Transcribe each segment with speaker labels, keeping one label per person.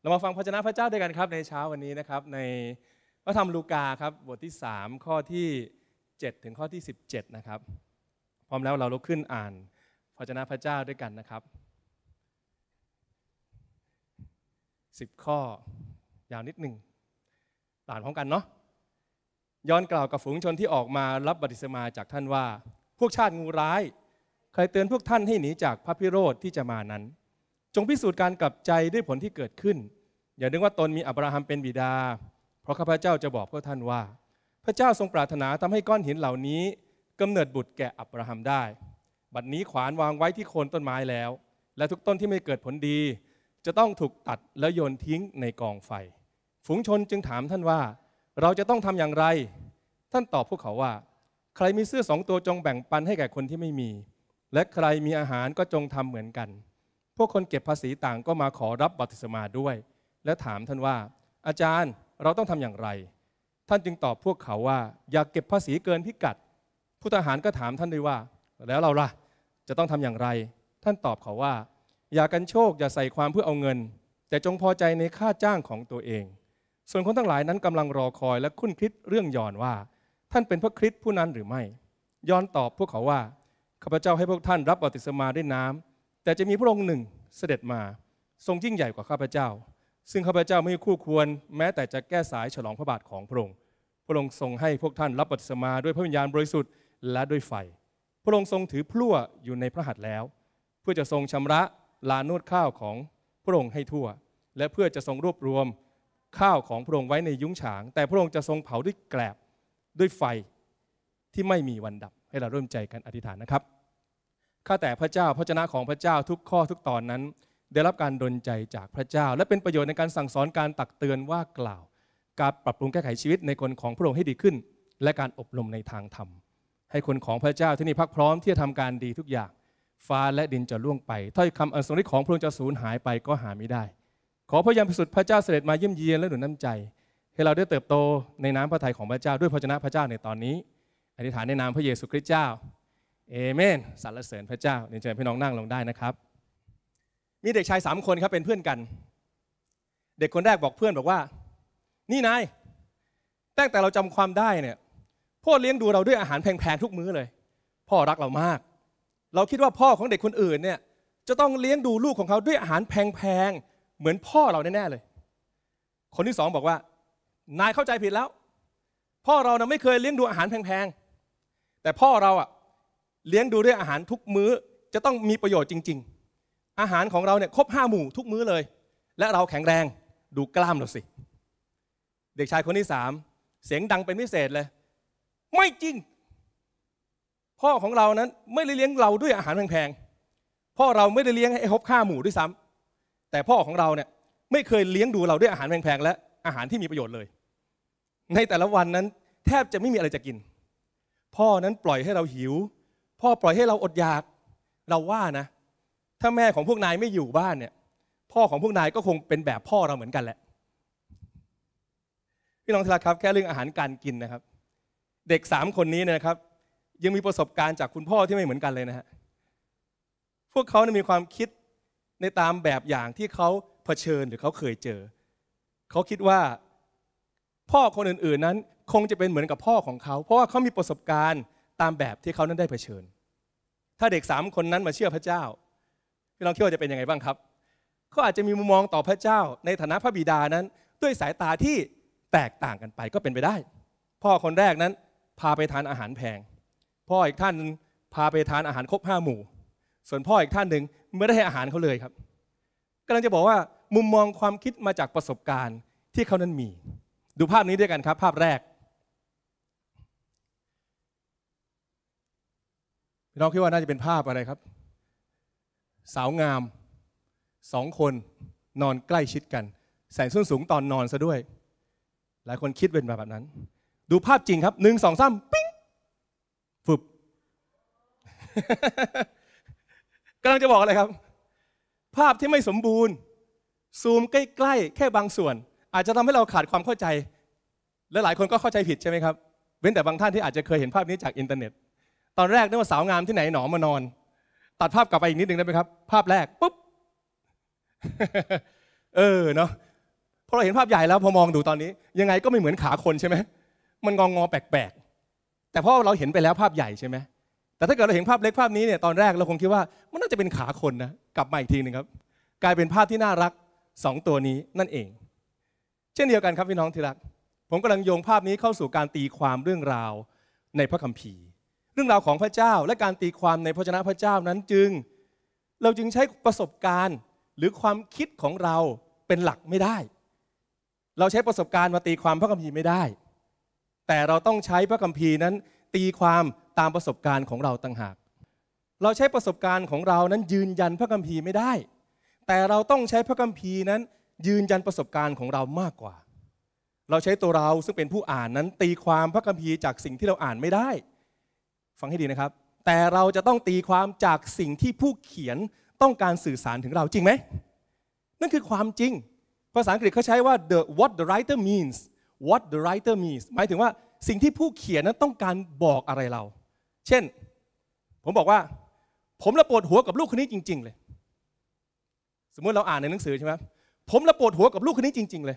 Speaker 1: เรามาฟังพระชนะพระเจ้าด้วยกันครับในเช้าวันนี้นะครับ ในพระธรรมลูกาครับบทที่ 3 ข้อที่ 7 ถึงข้อที่17นะครับพร้อมแล้วเราลุกขึ้นอ่านพระชนะพระเจ้าด้วยกันนะครับ 10 ข้อยาวนิดหนึ่งอ่านพร้อมกันเนาะย้อนกล่าวกับฝูงชนที่ออกมารับบัติสมาจากท่านว่าพวกชาติงูร้ายเคยเตือนพวกท่านให้หนีจากพระพิโรธที่จะมานั้นจงพิสูจน์การกลับใจด้วยผลที่เกิดขึ้น อย่านึกว่าตนมีอับราฮัมเป็นบิดา เพราะข้าพเจ้าจะบอกพวกท่านว่า พระเจ้าทรงปรารถนาทำให้ก้อนหินเหล่านี้ กำเนิดบุตรแก่อับราฮัมได้ บัดนี้ขวานวางไว้ที่โคนต้นไม้แล้ว และทุกต้นที่ไม่เกิดผลดี จะต้องถูกตัดและโยนทิ้งในกองไฟ ฝูงชนจึงถามท่านว่าเราจะต้องทำอย่างไร ท่านตอบพวกเขาว่า ใครมีเสื้อสองตัวจงแบ่งปันให้แก่คนที่ไม่มี และใครมีอาหารก็จงทำเหมือนกันพวกคนเก็บภาษีต่างก็มาขอรับบัพติศมาด้วย และถามท่านว่า อาจารย์เราต้องทำอย่างไร ท่านจึงตอบพวกเขาว่า อย่ากเก็บภาษีเกินพิกัดผู้ทหารก็ถามท่านด้วยว่า แล้วเราล่ะ จะต้องทำอย่างไร ท่านตอบเขาว่า อย่ากันโชคอย่าใส่ความเพื่อเอาเงิน แต่จงพอใจในค่าจ้างของตัวเอง ส่วนคนทั้งหลายนั้นกำลังรอคอยและคุ้นคิดเรื่องย่อนว่า ท่านเป็นพระคริสต์ผู้นั้นหรือไม่ย้อนตอบพวกเขาว่าข้าพเจ้าให้พวกท่านรับบัพติศมาด้วยน้ำ แต่จะมีพระองค์หนึ่งเสด็จมาทรงยิ่งใหญ่กว่าข้าพเจ้า ซึ่งข้าพเจ้าไม่คู่ควรแม้แต่จะแก้สายฉลองพระบาทของพระองค์ พระองค์ทรงให้พวกท่านรับบัติสมาด้วยพระวิญญาณบริสุทธิ์และด้วยไฟ พระองค์ทรงถือพลั่วอยู่ในพระหัตถ์แล้ว เพื่อจะทรงชำระลานนวดข้าวของพระองค์ให้ทั่ว และเพื่อจะทรงรวบรวม ข้าวของพระองค์ไว้ในยุ้งฉาง แต่พระองค์จะทรงเผาด้วยแกลบด้วยไฟที่ไม่มีวันดับให้เราร่วมใจกันอธิษฐานนะครับข้าแต่พระเจ้าพระชนะของพระเจ้าทุกข้อทุกตอนนั้นได้รับการดลใจจากพระเจ้า และเป็นประโยชน์ในการสั่งสอนการตักเตือนว่ากล่าว การปรับปรุงแก้ไขชีวิตในคนของพระองค์ให้ดีขึ้น และการอบรมในทางธรรมให้คนของพระเจ้าที่นี่พักพร้อมที่จะทำการดีทุกอย่าง ฟ้าและดินจะล่วงไปถ้อยคำอันสงฤทธิ์ของพระองค์จะสูญหายไปก็หาไม่ได้ ขอพระยามพิสุทธิ์พระเจ้าเสด็จมาเยี่ยมเยียนและหนุนน้ำใจ ให้เราได้เติบโตในน้ำพระทัยของพระเจ้าด้วยพระชนะพระเจ้าในตอนนี้อธิษฐานในนามพระเยซูคริสต์เจ้าเอเมนสรรเสริญพระเจ้าเรียนเชิญพี่น้องนั่งลงได้นะครับมีเด็กชายสามคนครับเป็นเพื่อนกัน เด็กคนแรกบอกเพื่อนบอกว่า นี่นายตั้งแต่เราจำความได้เนี่ยพ่อเลี้ยงดูเราด้วยอาหารแพงๆทุกมื้อเลย พ่อรักเรามาก เราคิดว่าพ่อของเด็กคนอื่นเนี่ย จะต้องเลี้ยงดูลูกของเขาด้วยอาหารแพงๆเหมือนพ่อเราแน่ๆเลย คนที่สองบอกว่านายเข้าใจผิดแล้ว พ่อเรานะไม่เคยเลี้ยงดูอาหารแพงๆแต่พ่อเราอ่ะเลี้ยงดูด้วยอาหารทุกมื้อจะต้องมีประโยชน์จริงๆ อาหารของเราเนี่ยครบห้าหมู่ทุกมื้อเลย และเราแข็งแรงดูกล้ามเราสิ เด็กชายคนที่สามเสียงดังเป็นพิเศษเลยไม่จริง พ่อของเรานั้นไม่ได้เลี้ยงเราด้วยอาหารแพงๆพ่อเราไม่ได้เลี้ยงให้ครบห้าหมู่ด้วยซ้ำ แต่พ่อของเราเนี่ยไม่เคยเลี้ยงดูเราด้วยอาหารแพงๆและอาหารที่มีประโยชน์เลย ในแต่ละวันนั้นแทบจะไม่มีอะไรจะกิน พ่อนั้นปล่อยให้เราหิวพ่อปล่อยให้เราอดอยากเราว่านะ ถ้าแม่ของพวกนายไม่อยู่บ้านเนี่ย พ่อของพวกนายก็คงเป็นแบบพ่อเราเหมือนกันแหละ พี่น้องทละครับ แค่เรื่องอาหารการกินนะครับ เด็กสามคนนี้นะครับ ยังมีประสบการณ์จากคุณพ่อที่ไม่เหมือนกันเลยนะฮะพวกเขามีความคิดในตามแบบอย่างที่เขาเผชิญหรือเขาเคยเจอ เขาคิดว่าพ่อคนอื่นๆนั้นคงจะเป็นเหมือนกับพ่อของเขา เพราะว่าเขามีประสบการณ์ตามแบบที่เขานั้นได้เผชิญ ถ้าเด็กสามคนนั้นมาเชื่อพระเจ้าพี่ลองคิดว่าจะเป็นยังไงบ้างครับเขาอาจจะมีมุมมองต่อพระเจ้าในฐานะพระบิดานั้น ด้วยสายตาที่แตกต่างกันไปก็เป็นไปได้ พ่อคนแรกนั้นพาไปทานอาหารแพง พ่ออีกท่านพาไปทานอาหารครบห้าหมู่ ส่วนพ่ออีกท่านหนึ่งไม่ได้ให้อาหารเขาเลยครับกำลังจะบอกว่ามุมมองความคิดมาจากประสบการณ์ที่เขานั้นมี ดูภาพนี้ด้วยกันครับภาพแรกพี่น้องคิดว่าน่าจะเป็นภาพอะไรครับ สาวงามสองคน นอนใกล้ชิดกันใส่ส้นสูงตอนนอนซะด้วย หลายคนคิดเป็นแบบนั้น ดูภาพจริงครับหนึ่งสองสามปิ้งฟึบกำลังจะบอกอะไรครับ ภาพที่ไม่สมบูรณ์ ซูมใกล้ๆ แค่บางส่วน อาจจะทำให้เราขาดความเข้าใจ และหลายคนก็เข้าใจผิดใช่ไหมครับ เว้นแต่บางท่านที่อาจจะเคยเห็นภาพนี้จากอินเทอร์เน็ตตอนแรกนึกว่าสาวงามที่ไหนหนอมานอน ตัดภาพกลับไปอีกนิดนึงได้ไหมครับภาพแรกปุ๊บเออเนาะพอเราเห็นภาพใหญ่แล้วพอมองดูตอนนี้ ยังไงก็ไม่เหมือนขาคนใช่ไหมมันงองอแปลกๆแต่พอเราเห็นไปแล้วภาพใหญ่ใช่ไหมแต่ถ้าเกิดเราเห็นภาพเล็กภาพนี้เนี่ยตอนแรกเราคงคิดว่า มันน่าจะเป็นขาคนนะกลับมาอีกทีหนึ่งครับกลายเป็นภาพที่น่ารัก 2 ตัวนี้นั่นเอง เช่นเดียวกันครับพี่น้องที่รักผมกำลังโยงภาพนี้เข้าสู่การตีความเรื่องราวในพระคัมภีร์เรื่องราวของพระเจ้าและการตีความในพระชนะพระเจ้านั้นจึงเราจึงใช้ประสบการณ์หรือความคิดของเราเป็นหลักไม่ได้ เราใช้ประสบการณ์มาตีความพระคัมภีร์ไม่ได้ แต่เราต้องใช้พระคัมภีร์นั้น ตีความตามประสบการณ์ของเราต่างหาก เราใช้ประสบการณ์ของเรานั้นยืนยันพระคัมภีร์ไม่ได้ แต่เราต้องใช้พระคัมภีร์นั้น ยืนยันประสบการณ์ของเรามากกว่า เราใช้ตัวเราซึ่งเป็นผู้อ่านนั้นตีความพระคัมภีร์จากสิ่งที่เราอ่านไม่ได้ฟังให้ดีนะครับ แต่เราจะต้องตีความจากสิ่งที่ผู้เขียนต้องการสื่อสารถึงเราจริงไหม นั่นคือความจริง ภาษาอังกฤษเขาใช้ว่า the what the writer means what the writer means หมายถึงว่าสิ่งที่ผู้เขียนนั้นต้องการบอกอะไรเรา เช่น ผมบอกว่า ผมระปวดหัวกับลูกคนนี้จริงๆเลยสมมติเราอ่านในหนังสือใช่ไหมผมระปวดหัวกับลูกคนนี้จริงๆเลย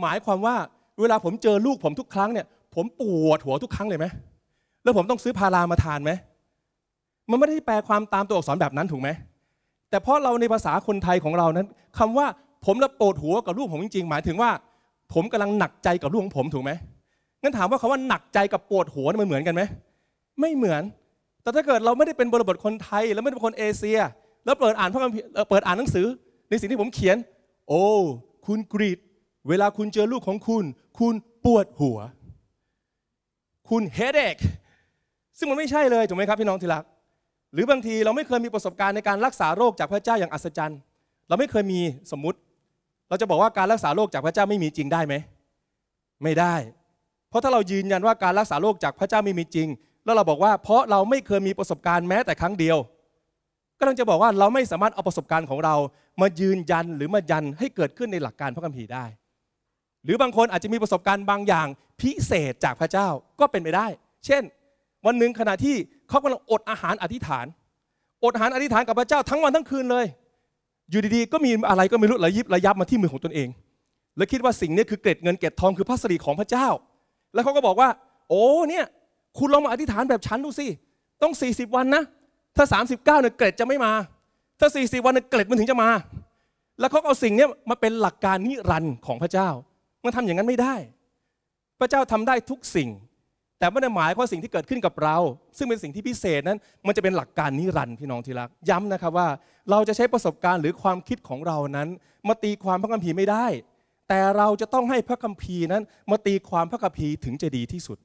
Speaker 1: หมายความว่าเวลาผมเจอลูกผมทุกครั้งเนี่ยผมปวดหัวทุกครั้งเลยไหมแล้วผมต้องซื้อพารามาทานไหมมันไม่ได้แปลความตามตัวอักษรแบบนั้นถูกไหม แต่เพราะเราในภาษาคนไทยของเรานั้น คำว่าผมละปวดหัวกับลูกผมจริงๆ หมายถึงว่า ผมกำลังหนักใจกับลูกของผมถูกไหมงั้นถามว่าคาว่าหนักใจกับปวดหัวมันเหมือนกันไหม ไม่เหมือน แต่ถ้าเกิดเราไม่ได้เป็นบริบทคนไทยแล้วไม่ได้เป็นคนเอเชีย แล้วเปิดอ่านพระคัมภีร์เปิดอ่านหนังสือ ในสิ่งที่ผมเขียน โอ้ คุณกรีด เวลาคุณเจอลูกของคุณ คุณปวดหัว คุณเฮดเอกซึ่งมันไม่ใช่เลยถูกไหมครับพี่น้องที่รักหรือบางทีเราไม่เคยมีประสบการณ์ในการรักษาโรคจากพระเจ้าอย่างอัศจรรย์เราไม่เคยมีสมมุติ เราจะบอกว่าการรักษาโรคจากพระเจ้าไม่มีจริงได้ไหมไม่ได้ เพราะถ้าเรายืนยันว่าการรักษาโรคจากพระเจ้าไม่มีจริง แล้วเราบอกว่าเพราะเราไม่เคยมีประสบการณ์แม้แต่ครั้งเดียวก็ต้องจะบอกว่าเราไม่สามารถเอาประสบการณ์ของเรามายืนยันหรือมายันให้เกิดขึ้นในหลักการพระคัมภีร์ได้ หรือบางคนอาจจะมีประสบการณ์บางอย่างพิเศษจากพระเจ้าก็เป็นไปได้ เช่นวันหนึ่งขณะที่เขากำลัง อดอาหารอธิษฐาน อดอาหารอธิษฐานกับพระเจ้าทั้งวันทั้งคืนเลย อยู่ดีๆ ก็มีอะไรก็ไม่รู้ระยิบ ระยับมาที่มือของตนเอง และคิดว่าสิ่งนี้คือเกล็ดเงินเกล็ดทอง คือพระสิริของพระเจ้า แล้วเขาก็บอกว่า โอ้ เนี่ย คุณลองมาอธิษฐานแบบฉันดูสิ ต้อง 40 วันนะถ้า 39เนี่ยเกล็ดจะไม่มา ถ้า 40 วันเนี่ยเกล็ดมันถึงจะมาแล้วเขาเอาสิ่งนี้มาเป็นหลักการนิรันดร์ของพระเจ้า มันทำอย่างนั้นไม่ได้ พระเจ้าทำได้ทุกสิ่งแต่ไม่ได้หมายว่าสิ่งที่เกิดขึ้นกับเรา ซึ่งเป็นสิ่งที่พิเศษนั้น มันจะเป็นหลักการนิรันดร์พี่น้องที่รักย้ำนะครับว่าเราจะใช้ประสบการณ์หรือความคิดของเรานั้น มาตีความพระคัมภีร์ไม่ได้ แต่เราจะต้องให้พระคัมภีร์นั้น มาตีความพระคัมภีร์ถึงจะดีที่สุด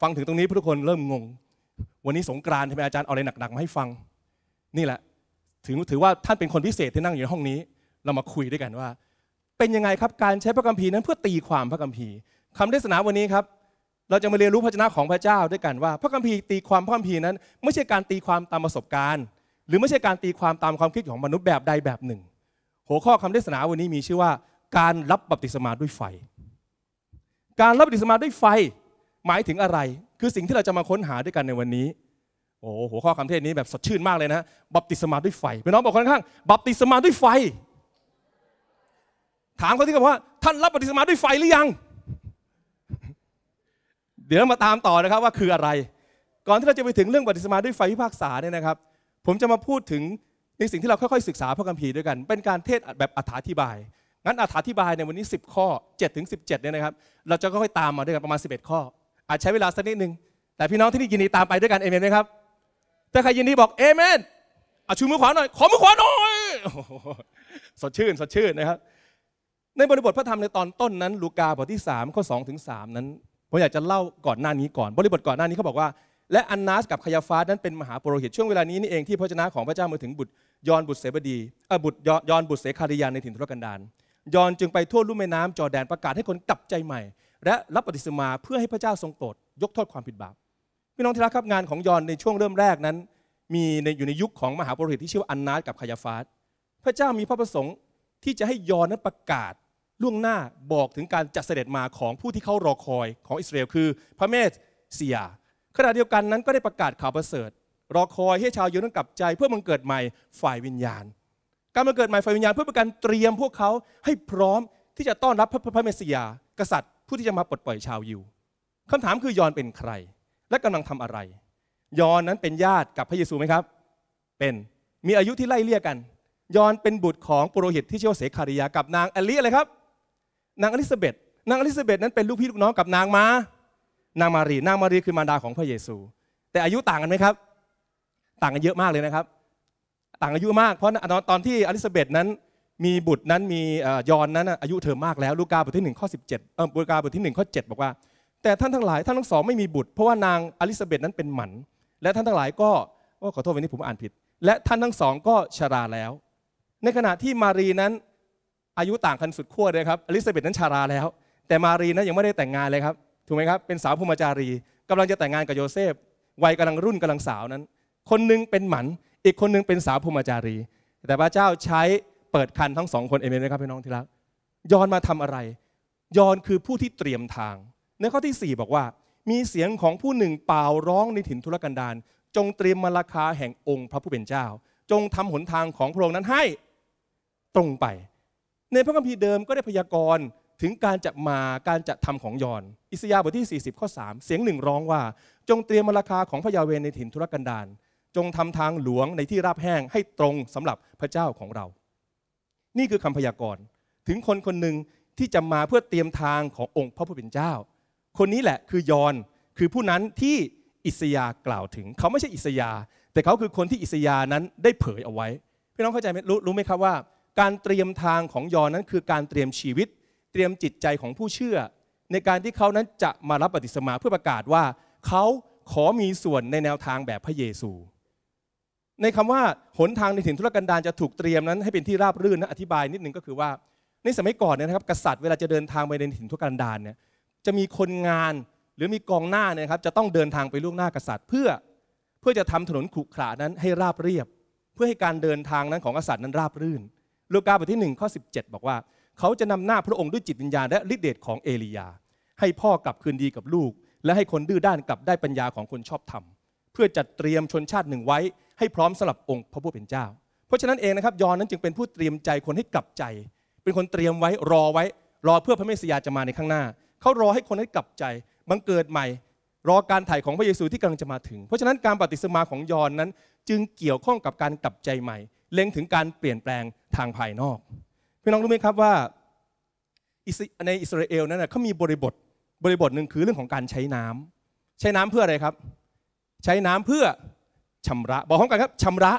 Speaker 1: ฟังถึงตรงนี้ทุกคนเริ่มงง วันนี้สงกรานต์ทำไมอาจารย์เอาอะไรหนักๆมาให้ฟัง นี่แหละถือถือว่าท่านเป็นคนพิเศษที่นั่งอยู่ในห้องนี้ เรามาคุยด้วยกันว่า เป็นยังไงครับการใช้พระคัมภีร์นั้นเพื่อตีความพระคัมภีร์คำเทศนาวันนี้ครับเราจะมาเรียนรู้พระชนะของพระเจ้าด้วยกันว่า พระคัมภีร์ตีความพระคัมภีร์นั้น ไม่ใช่การตีความตามประสบการณ์ หรือไม่ใช่การตีความตามความคิดของมนุษย์แบบใดแบบหนึ่ง หัวข้อคำเทศนาวันนี้มีชื่อว่า การรับบัพติศมาด้วยไฟการรับบัพติศมาด้วยไฟ หมายถึงอะไรคือสิ่งที่เราจะมาค้นหาด้วยกันในวันนี้ โอ้หัวข้อคำเทศนี้แบบสดชื่นมากเลยนะบัพติศมาด้วยไฟพี่น้องบอกคนข้างบัพติศมาด้วยไฟ ถามเขาที่กับว่าท่านรับบัพติศมาด้วยไฟหรือยังเดี๋ยวมาตามต่อนะครับว่าคืออะไร ก่อนที่เราจะไปถึงเรื่องปฏิสมาด้วยไฟพิพากษาเนี่ยนะครับ ผมจะมาพูดถึงในสิ่งที่เราค่อยๆศึกษาพระคัมภีร์ด้วยกัน เป็นการเทศแบบอธิบาย งั้นอธิบายในวันนี้ 10 ข้อ7ถึง17เนี่ยนะครับ เราจะค่อยๆตามมาด้วยกันประมาณ 11 ข้อ อาจใช้เวลาสักนิดนึง แต่พี่น้องที่นี่ยินดีตามไปด้วยกันเอเมนไหมครับถ้าใครยินดีบอกเอเมนอาชูมือขวาหน่อยขอมือขวาหน่อยสดชื่น สดชื่นนะครับ ในบริบทพระธรรมในตอนต้นนั้น ลูกาบทที่ 3 ข้อ2ถึง3นั้นผมอยากจะเล่าก่อนหน้านี้ก่อน บริบทก่อนหน้านี้เขาบอกว่า และอันนาสกับคยาฟาสนั้นเป็นมหาปรหิตช่วงเวลานี้นี่เองที่พระเจ้าของพระเจ้ามาถึงบุตรยอนบุตรเสบดีอบุตรยอนบุตรเสคาริยานในถิ่นทุรกันดารยอนจึงไปทั่วลุ่มแม่น้ำจอแดนประกาศให้คนกลับใจใหม่ และรับปฏิสมาเพื่อให้พระเจ้าทรงโปรด ยกโทษความผิดบาปพี่น้องที่รักครับงานของยอนในช่วงเริ่มแรกนั้น มีในอยู่ในยุคของมหาปรหิตที่ชื่อว่าอันนาสกับคยาฟาสพระเจ้ามีพระประสงค์ ที่จะให้ยอนนั้นประกาศล่วงหน้าบอกถึงการจัดเสด็จมาของผู้ที่เขารอคอย ของอิสราเอลคือพระเมสเสียขณะเดียวกันนั้นก็ได้ประกาศข่าวประเสริฐ รอคอยให้ชาวยูนั้นกลับใจ เพื่อมังเกิดใหม่ฝ่ายวิญญาณ การมังเกิดใหม่ฝ่ายวิญญาณเพื่อเป็นการเตรียมพวกเขาให้พร้อมที่จะต้อนรับพระเมสสิยา กษัตริย์ ผู้ที่จะมาปลดปล่อยชาวยูคำถามคือยอนเป็นใคร และกำลังทำอะไรยอนนั้นเป็นญาติกับพระเยซูไหมครับ เป็นมีอายุที่ไล่เลี่ยกันยอนเป็นบุตรของปุโรหิตที่ชื่อว่าเสคาริยากับนางอลิอะไรครับนางอลิซาเบตนางอลิซาเบตนั้นเป็นลูกพี่ลูกน้องกับนางมา นางมารีนางมารีคือมารดาของพระเยซู แต่อายุต่างกันไหมครับ ต่างกันเยอะมากเลยนะครับ ต่างอายุมากเพราะตอนที่อลิซาเบตนั้นมีบุตรนั้นมียอนนั้นอายุเธอมากแล้วลูกาบทที่1ข้อ17เออลูกาบทที่1ข้อ7บอกว่าแต่ท่านทั้งหลายท่านทั้งสองไม่มีบุตร เพราะว่านางอลิซาเบตนั้นเป็นหมันและท่านทั้งหลาย ก็ขอโทษวันนี้ผมอ่านผิด และท่านทั้งสองก็ชราแล้ว ในขณะที่มารีนั้นอายุต่างกันสุดขั้วเลยครับอลิซาเบธนั้นชาราแล้ว แต่มารีนั้นยังไม่ได้แต่งงานเลยครับถูกไหมครับเป็นสาวภูมิจารี กำลังจะแต่งงานกับโยเซฟวัยกำลังรุ่นกำลังสาวนั้น คนนึงเป็นหมัน อีกคนนึงเป็นสาวภูมิจารี แต่พระเจ้าใช้เปิดคันทั้งสองคนเอเมนไหมครับพี่น้องที่รักยอนมาทำอะไรยอนคือผู้ที่เตรียมทาง ในข้อที่ 4 บอกว่า มีเสียงของผู้หนึ่งเป่าร้องในถิ่นทุรกันดารจงเตรียมมราคาแห่งองค์พระผู้เป็นเจ้า จงทำหนทางของพระองค์นั้นให้ตรงไปในพระคัมภีร์เดิมก็ได้พยากรณ์ถึงการจะมาการจะทำของยอนอิสยาห์บทที่ 40ข้อ3เสียงหนึ่งร้องว่าจงเตรียมมราคาของพระยาเวในถิ่นธุรกันดารจงทำทางหลวงในที่ราบแห้งให้ตรงสำหรับพระเจ้าของเรา นี่คือคำพยากรณ์ ถึงคนคนหนึ่งที่จะมาเพื่อเตรียมทางขององค์พระผู้เป็นเจ้า คนนี้แหละคือยอนคือผู้นั้นที่อิสยากล่าวถึงเขาไม่ใช่อิสยาแต่เขาคือคนที่อิสยานั้นได้เผยเอาไว้พี่น้องเข้าใจไหมรู้ รู้ไหมครับ ว่าการเตรียมทางของยอนั้นคือการเตรียมชีวิต เตรียมจิตใจของผู้เชื่อ ในการที่เขานั้นจะมารับปฏิสมาเพื่อประกาศว่า เขาขอมีส่วนในแนวทางแบบพระเยซู ในคำว่าหนทางในถิ่นทุรกันดารจะถูกเตรียมนั้นให้เป็นที่ราบรื่นนะอธิบายนิดนึงก็คือว่า ในสมัยก่อนเนี่ยนะครับกษัตริย์เวลาจะเดินทางไปในถิ่นทุรกันดารเนี่ยจะมีคนงานหรือมีกองหน้าเนี่ยครับ จะต้องเดินทางไปล่วงหน้ากษัตริย์ เพื่อ เพื่อจะทำถนนขรุขระนั้นให้ราบเรียบ เพื่อให้การเดินทางนั้นของกษัตริย์นั้น ราบรื่นลูกาบทที่ 1 ข้อ 17 บอกว่า เขาจะนำหน้าพระองค์ด้วยจิตวิญญาณและฤทธิเดชของเอลียา ให้พ่อกลับคืนดีกับลูก และให้คนดื้อด้านกลับได้ปัญญาของคนชอบธรรม เพื่อจัดเตรียมชนชาติหนึ่งไว้ให้พร้อมสำหรับองค์พระผู้เป็นเจ้า เพราะฉะนั้นเองนะครับยอนนั้นจึงเป็นผู้เตรียมใจคนให้กลับใจ เป็นคนเตรียมไว้รอไว้รอเพื่อพระเมสสิยาจะมาในข้างหน้า เขารอให้คนให้กลับใจ บังเกิดใหม่ รอการถ่ายของพระเยซูที่กำลังจะมาถึงเพราะฉะนั้นการปฏิสมาของยอนนั้นจึงเกี่ยวข้องกับการกลับใจใหม่เล็งถึงการเปลี่ยนแปลงทางภายนอกพี่น้องรู้ไหมครับว่าในอิสราเอลนั้นเขามีบริบทบริบทหนึ่งคือเรื่องของการใช้น้ำ ใช้น้ำเพื่ออะไรครับ ใช้น้ำเพื่อชำระ บอกพร้อมกันครับ ชำระ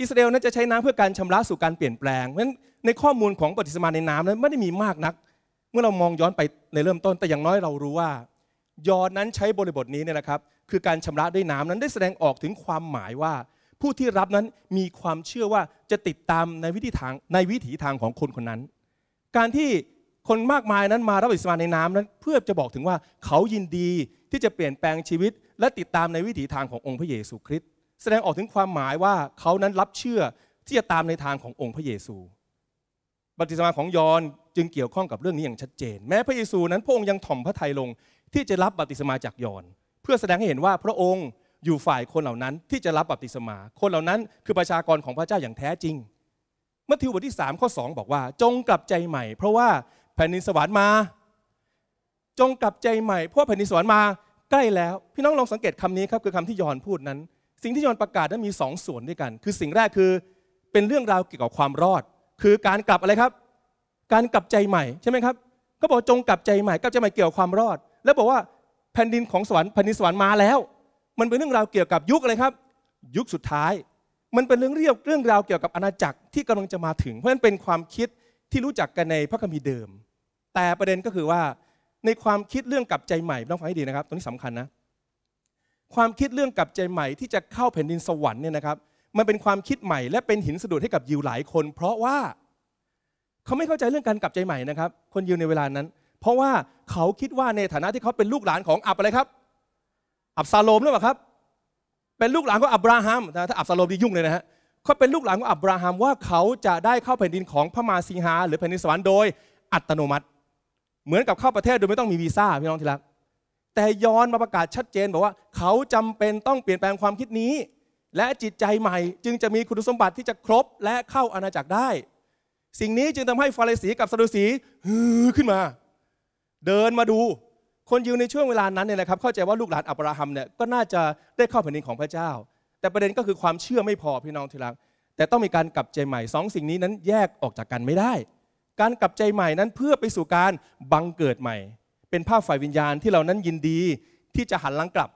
Speaker 1: อิสราเอลนั้นจะใช้น้ำเพื่อการชำระสู่การเปลี่ยนแปลงเพราะฉะนั้นในข้อมูลของปฏิสมาในน้ำนั้นไม่ได้มีมากนัก เมื่อเรามองย้อนไปในเริ่มต้น แต่อย่างน้อยเรารู้ว่า ยอนนั้นใช้บริบทนี้เนี่ยนะครับ คือการชำระด้วยน้ำนั้นได้แสดงออกถึงความหมายว่าผู้ที่รับนั้นมีความเชื่อว่าจะติดตามในวิถีทางในวิถีทางของคนคนนั้น การที่คนมากมายนั้นมารับอิสมาในน้ำนั้น เพื่อจะบอกถึงว่าเขายินดีที่จะเปลี่ยนแปลงชีวิต และติดตามในวิถีทางขององค์พระเยซูคริสต์แสดงออกถึงความหมายว่าเขานั้นรับเชื่อที่จะตามในทางขององค์พระเยซู บัพติศมาของยอนจึงเกี่ยวข้องกับเรื่องนี้อย่างชัดเจน แม้พระเยซูนั้นพระองค์ยังถ่อมพระทัยลงที่จะรับบัพติศมาจากยอนเพื่อแสดงให้เห็นว่าพระองค์อยู่ฝ่ายคนเหล่านั้นที่จะรับบัพติศมาคนเหล่านั้นคือประชากรของพระเจ้าอย่างแท้จริงมัทธิวบทที่3ข้อ2บอกว่า จงกลับใจใหม่ เพราะว่าแผ่นดินสวรรค์มา จงกลับใจใหม่เพราะแผ่นดินสวรรค์มาใกล้แล้ว พี่น้องลองสังเกตคำนี้ครับคือคำที่ยอนพูดนั้น สิ่งที่ยอนประกาศนั้นมี2สส่วนด้วยกัน คือสิ่งแรกคือเป็นเรื่องราวเกี่ยวกับความรอด คือการกลับอะไรครับ การกลับใจใหม่ใช่ไหมครับก็บอกจงกลับใจใหม่กลับใจใหม่เกี่ยวกับความรอด แล้วบอกว่าแผ่นดินของสวรรค์แผ่นดินสวรรค์มาแล้วมันเป็นเรื่องราวเกี่ยวกับยุคอะไรครับ ยุคสุดท้าย มันเป็นเรื่องเรียบเรื่องราวเกี่ยวกับอาณาจักรที่กำลังจะมาถึง เพราะฉะนั้นเป็นความคิดที่รู้จักกันในพระคัมภีร์เดิม แต่ประเด็นก็คือว่าในความคิดเรื่องกับใจใหม่ต้องฟังให้ดีนะครับ ตรงนี้สำคัญนะ ความคิดเรื่องกับใจใหม่ ที่จะเข้าแผ่นดินสวรรค์เนี่ยนะครับ มันเป็นความคิดใหม่ และเป็นหินสะดุดให้กับยิวหลายคน เพราะว่า เขาไม่เข้าใจเรื่องการกับใจใหม่นะครับ คนยิวในเวลานั้น เพราะว่าเขาคิดว่าในฐานะที่เขาเป็นลูกหลานของอับอะไรครับอับซาโลมหรือเปล่าครับเป็นลูกหลานของอับราฮัมถ้าอับซาโลมดียุ่งเลยนะฮะเขาเป็นลูกหลานของอับราฮัม ว่าเขาจะได้เข้าแผ่นดินของพระมาซีฮาหรือแผ่นดินสวรรค์โดย อัตโนมัติ เหมือนกับเข้าประเทศโดยไม่ต้องมีวีซ่าพี่น้องที่รักแต่ย้อนมาประกาศชัดเจนบอกว่า เขาจำเป็นต้องเปลี่ยนแปลงความคิดนี้ และจิตใจใหม่จึงจะมีคุณสมบัติที่จะครบและเข้าอาณาจักรได้ สิ่งนี้จึงทำให้ฟาริสีกับซาดูสีฮือขึ้นมา เดินมาดูคนยิวในช่วงเวลานั้นเนี่ยนะครับเข้าใจว่าลูกหลานอับราฮัมเนี่ยก็น่าจะได้เข้าแผ่นดินของพระเจ้า แต่ประเด็นก็คือความเชื่อไม่พอพี่น้องทีหลังแต่ต้องมีการกลับใจใหม่สองสิ่งนี้นั้นแยกออกจากกันไม่ได้ การกลับใจใหม่นั้นเพื่อไปสู่การบังเกิดใหม่ เป็นภาพฝ่ายวิญญาณที่เรานั้นยินดีที่จะหันหลังกลับ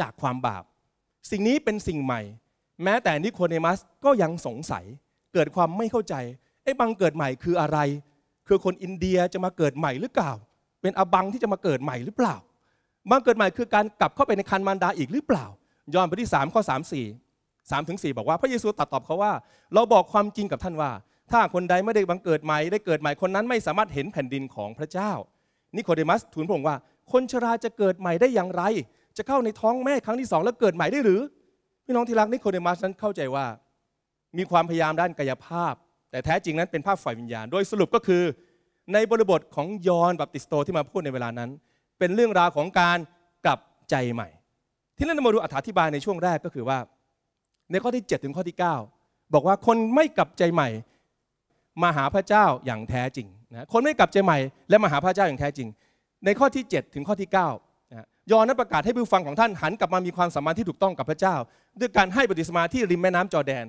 Speaker 1: จากความบาป สิ่งนี้เป็นสิ่งใหม่ แม้แต่นิโคเนมัสก็ยังสงสัยเกิดความไม่เข้าใจไอ้บังเกิดใหม่คืออะไร คือคนอินเดียจะมาเกิดใหม่หรือเปล่าเป็นอบังที่จะมาเกิดใหม่หรือเปล่าบังเกิดใหม่คือการกลับเข้าไปในคันมารดาอีกหรือเปล่า ยอห์นบทที่3ข้อ3 4 3 ถึง 4 บอกว่าพระเยซูตรัสตอบเขาว่า เราบอกความจริงกับท่านว่า ถ้าคนใดไม่ได้บังเกิดใหม่ได้เกิดใหม่คนนั้นไม่สามารถเห็นแผ่นดินของพระเจ้า นิโคเดมัสทูลพระองค์ว่า คนชราจะเกิดใหม่ได้อย่างไร จะเข้าในท้องแม่ครั้งที่สองแล้วเกิดใหม่ได้หรือ พี่น้องที่รักนิโคเดมัสนั้นเข้าใจว่า มีความพยายามด้านกายภาพ แต่แท้จริงนั้นเป็นภาพฝ่ายวิญญาณโดยสรุปก็คือในบริบทของยอนบัพติสโตที่มาพูดในเวลานั้น เป็นเรื่องราวของการกลับใจใหม่ที่นั่นมาดูอธิบายในช่วงแรกก็คือว่าในข้อที่ 7ถึงข้อที่9บอกว่าคนไม่กลับใจใหม่มาหาพระเจ้าอย่างแท้จริงนะคนไม่กลับใจใหม่และมาหาพระเจ้าอย่างแท้จริง ในข้อที่ 7 ถึงข้อที่9นะยอนนั้นประกาศให้ผู้ฟังของท่านหันกลับมามีความสามารถที่ถูกต้องกับพระเจ้า ด้วยการให้ปฏิสมาที่ริมแม่น้ำจอแดน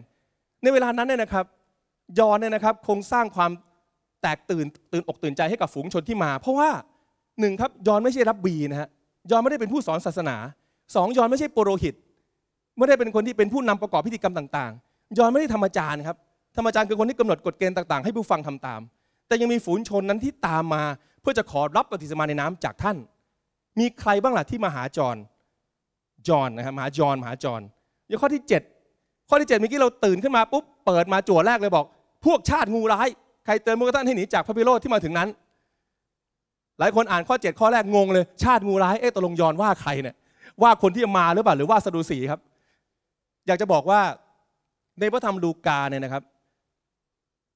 Speaker 1: ในเวลานั้นเนี่ยนะครับยอนเนี่ยนะครับคงสร้างความแตกตื่นตื่นอกตื่นใจให้กับฝูงชนที่มา เพราะว่าหนึ่งครับยอนไม่ใช่รับบีนะฮะยอนไม่ได้เป็นผู้สอนศาสนาสองยอนไม่ใช่ปรโรหิตไม่ได้เป็นคนที่เป็นผู้นำประกอบพิธีกรรมต่างๆยอนไม่ได้ธรรมจารย์ครับธรรมจารย์คือคนที่กำหนดกฎเกณฑ์ต่างๆให้ผู้ฟังทำตาม แต่ยังมีฝูงชนนั้นที่ตามมาเพื่อจะขอรับปฏิสมาในน้ำจากท่าน มีใครบ้างล่ะที่มาหาจอนจอนนะครับมาจอนมาจอนยข้อที่ 7 ข้อที่7เมื่อกี้เราตื่นขึ้นมาปุ๊บเปิดมาจั่วแรกเลยบอก พวกชาติงูร้ายใครเตือนมุกท่านให้หนีจากพระพิโรธที่มาถึงนั้น หลายคนอ่านข้อ 7 ข้อแรกงงเลย ชาติงูร้ายเอ๊ะ ตกลงยอนว่าใครเนี่ย ว่าคนที่มาหรือเปล่า หรือว่าสดุสีครับ อยากจะบอกว่าในพระธรรมลูกาเนี่ยนะครับ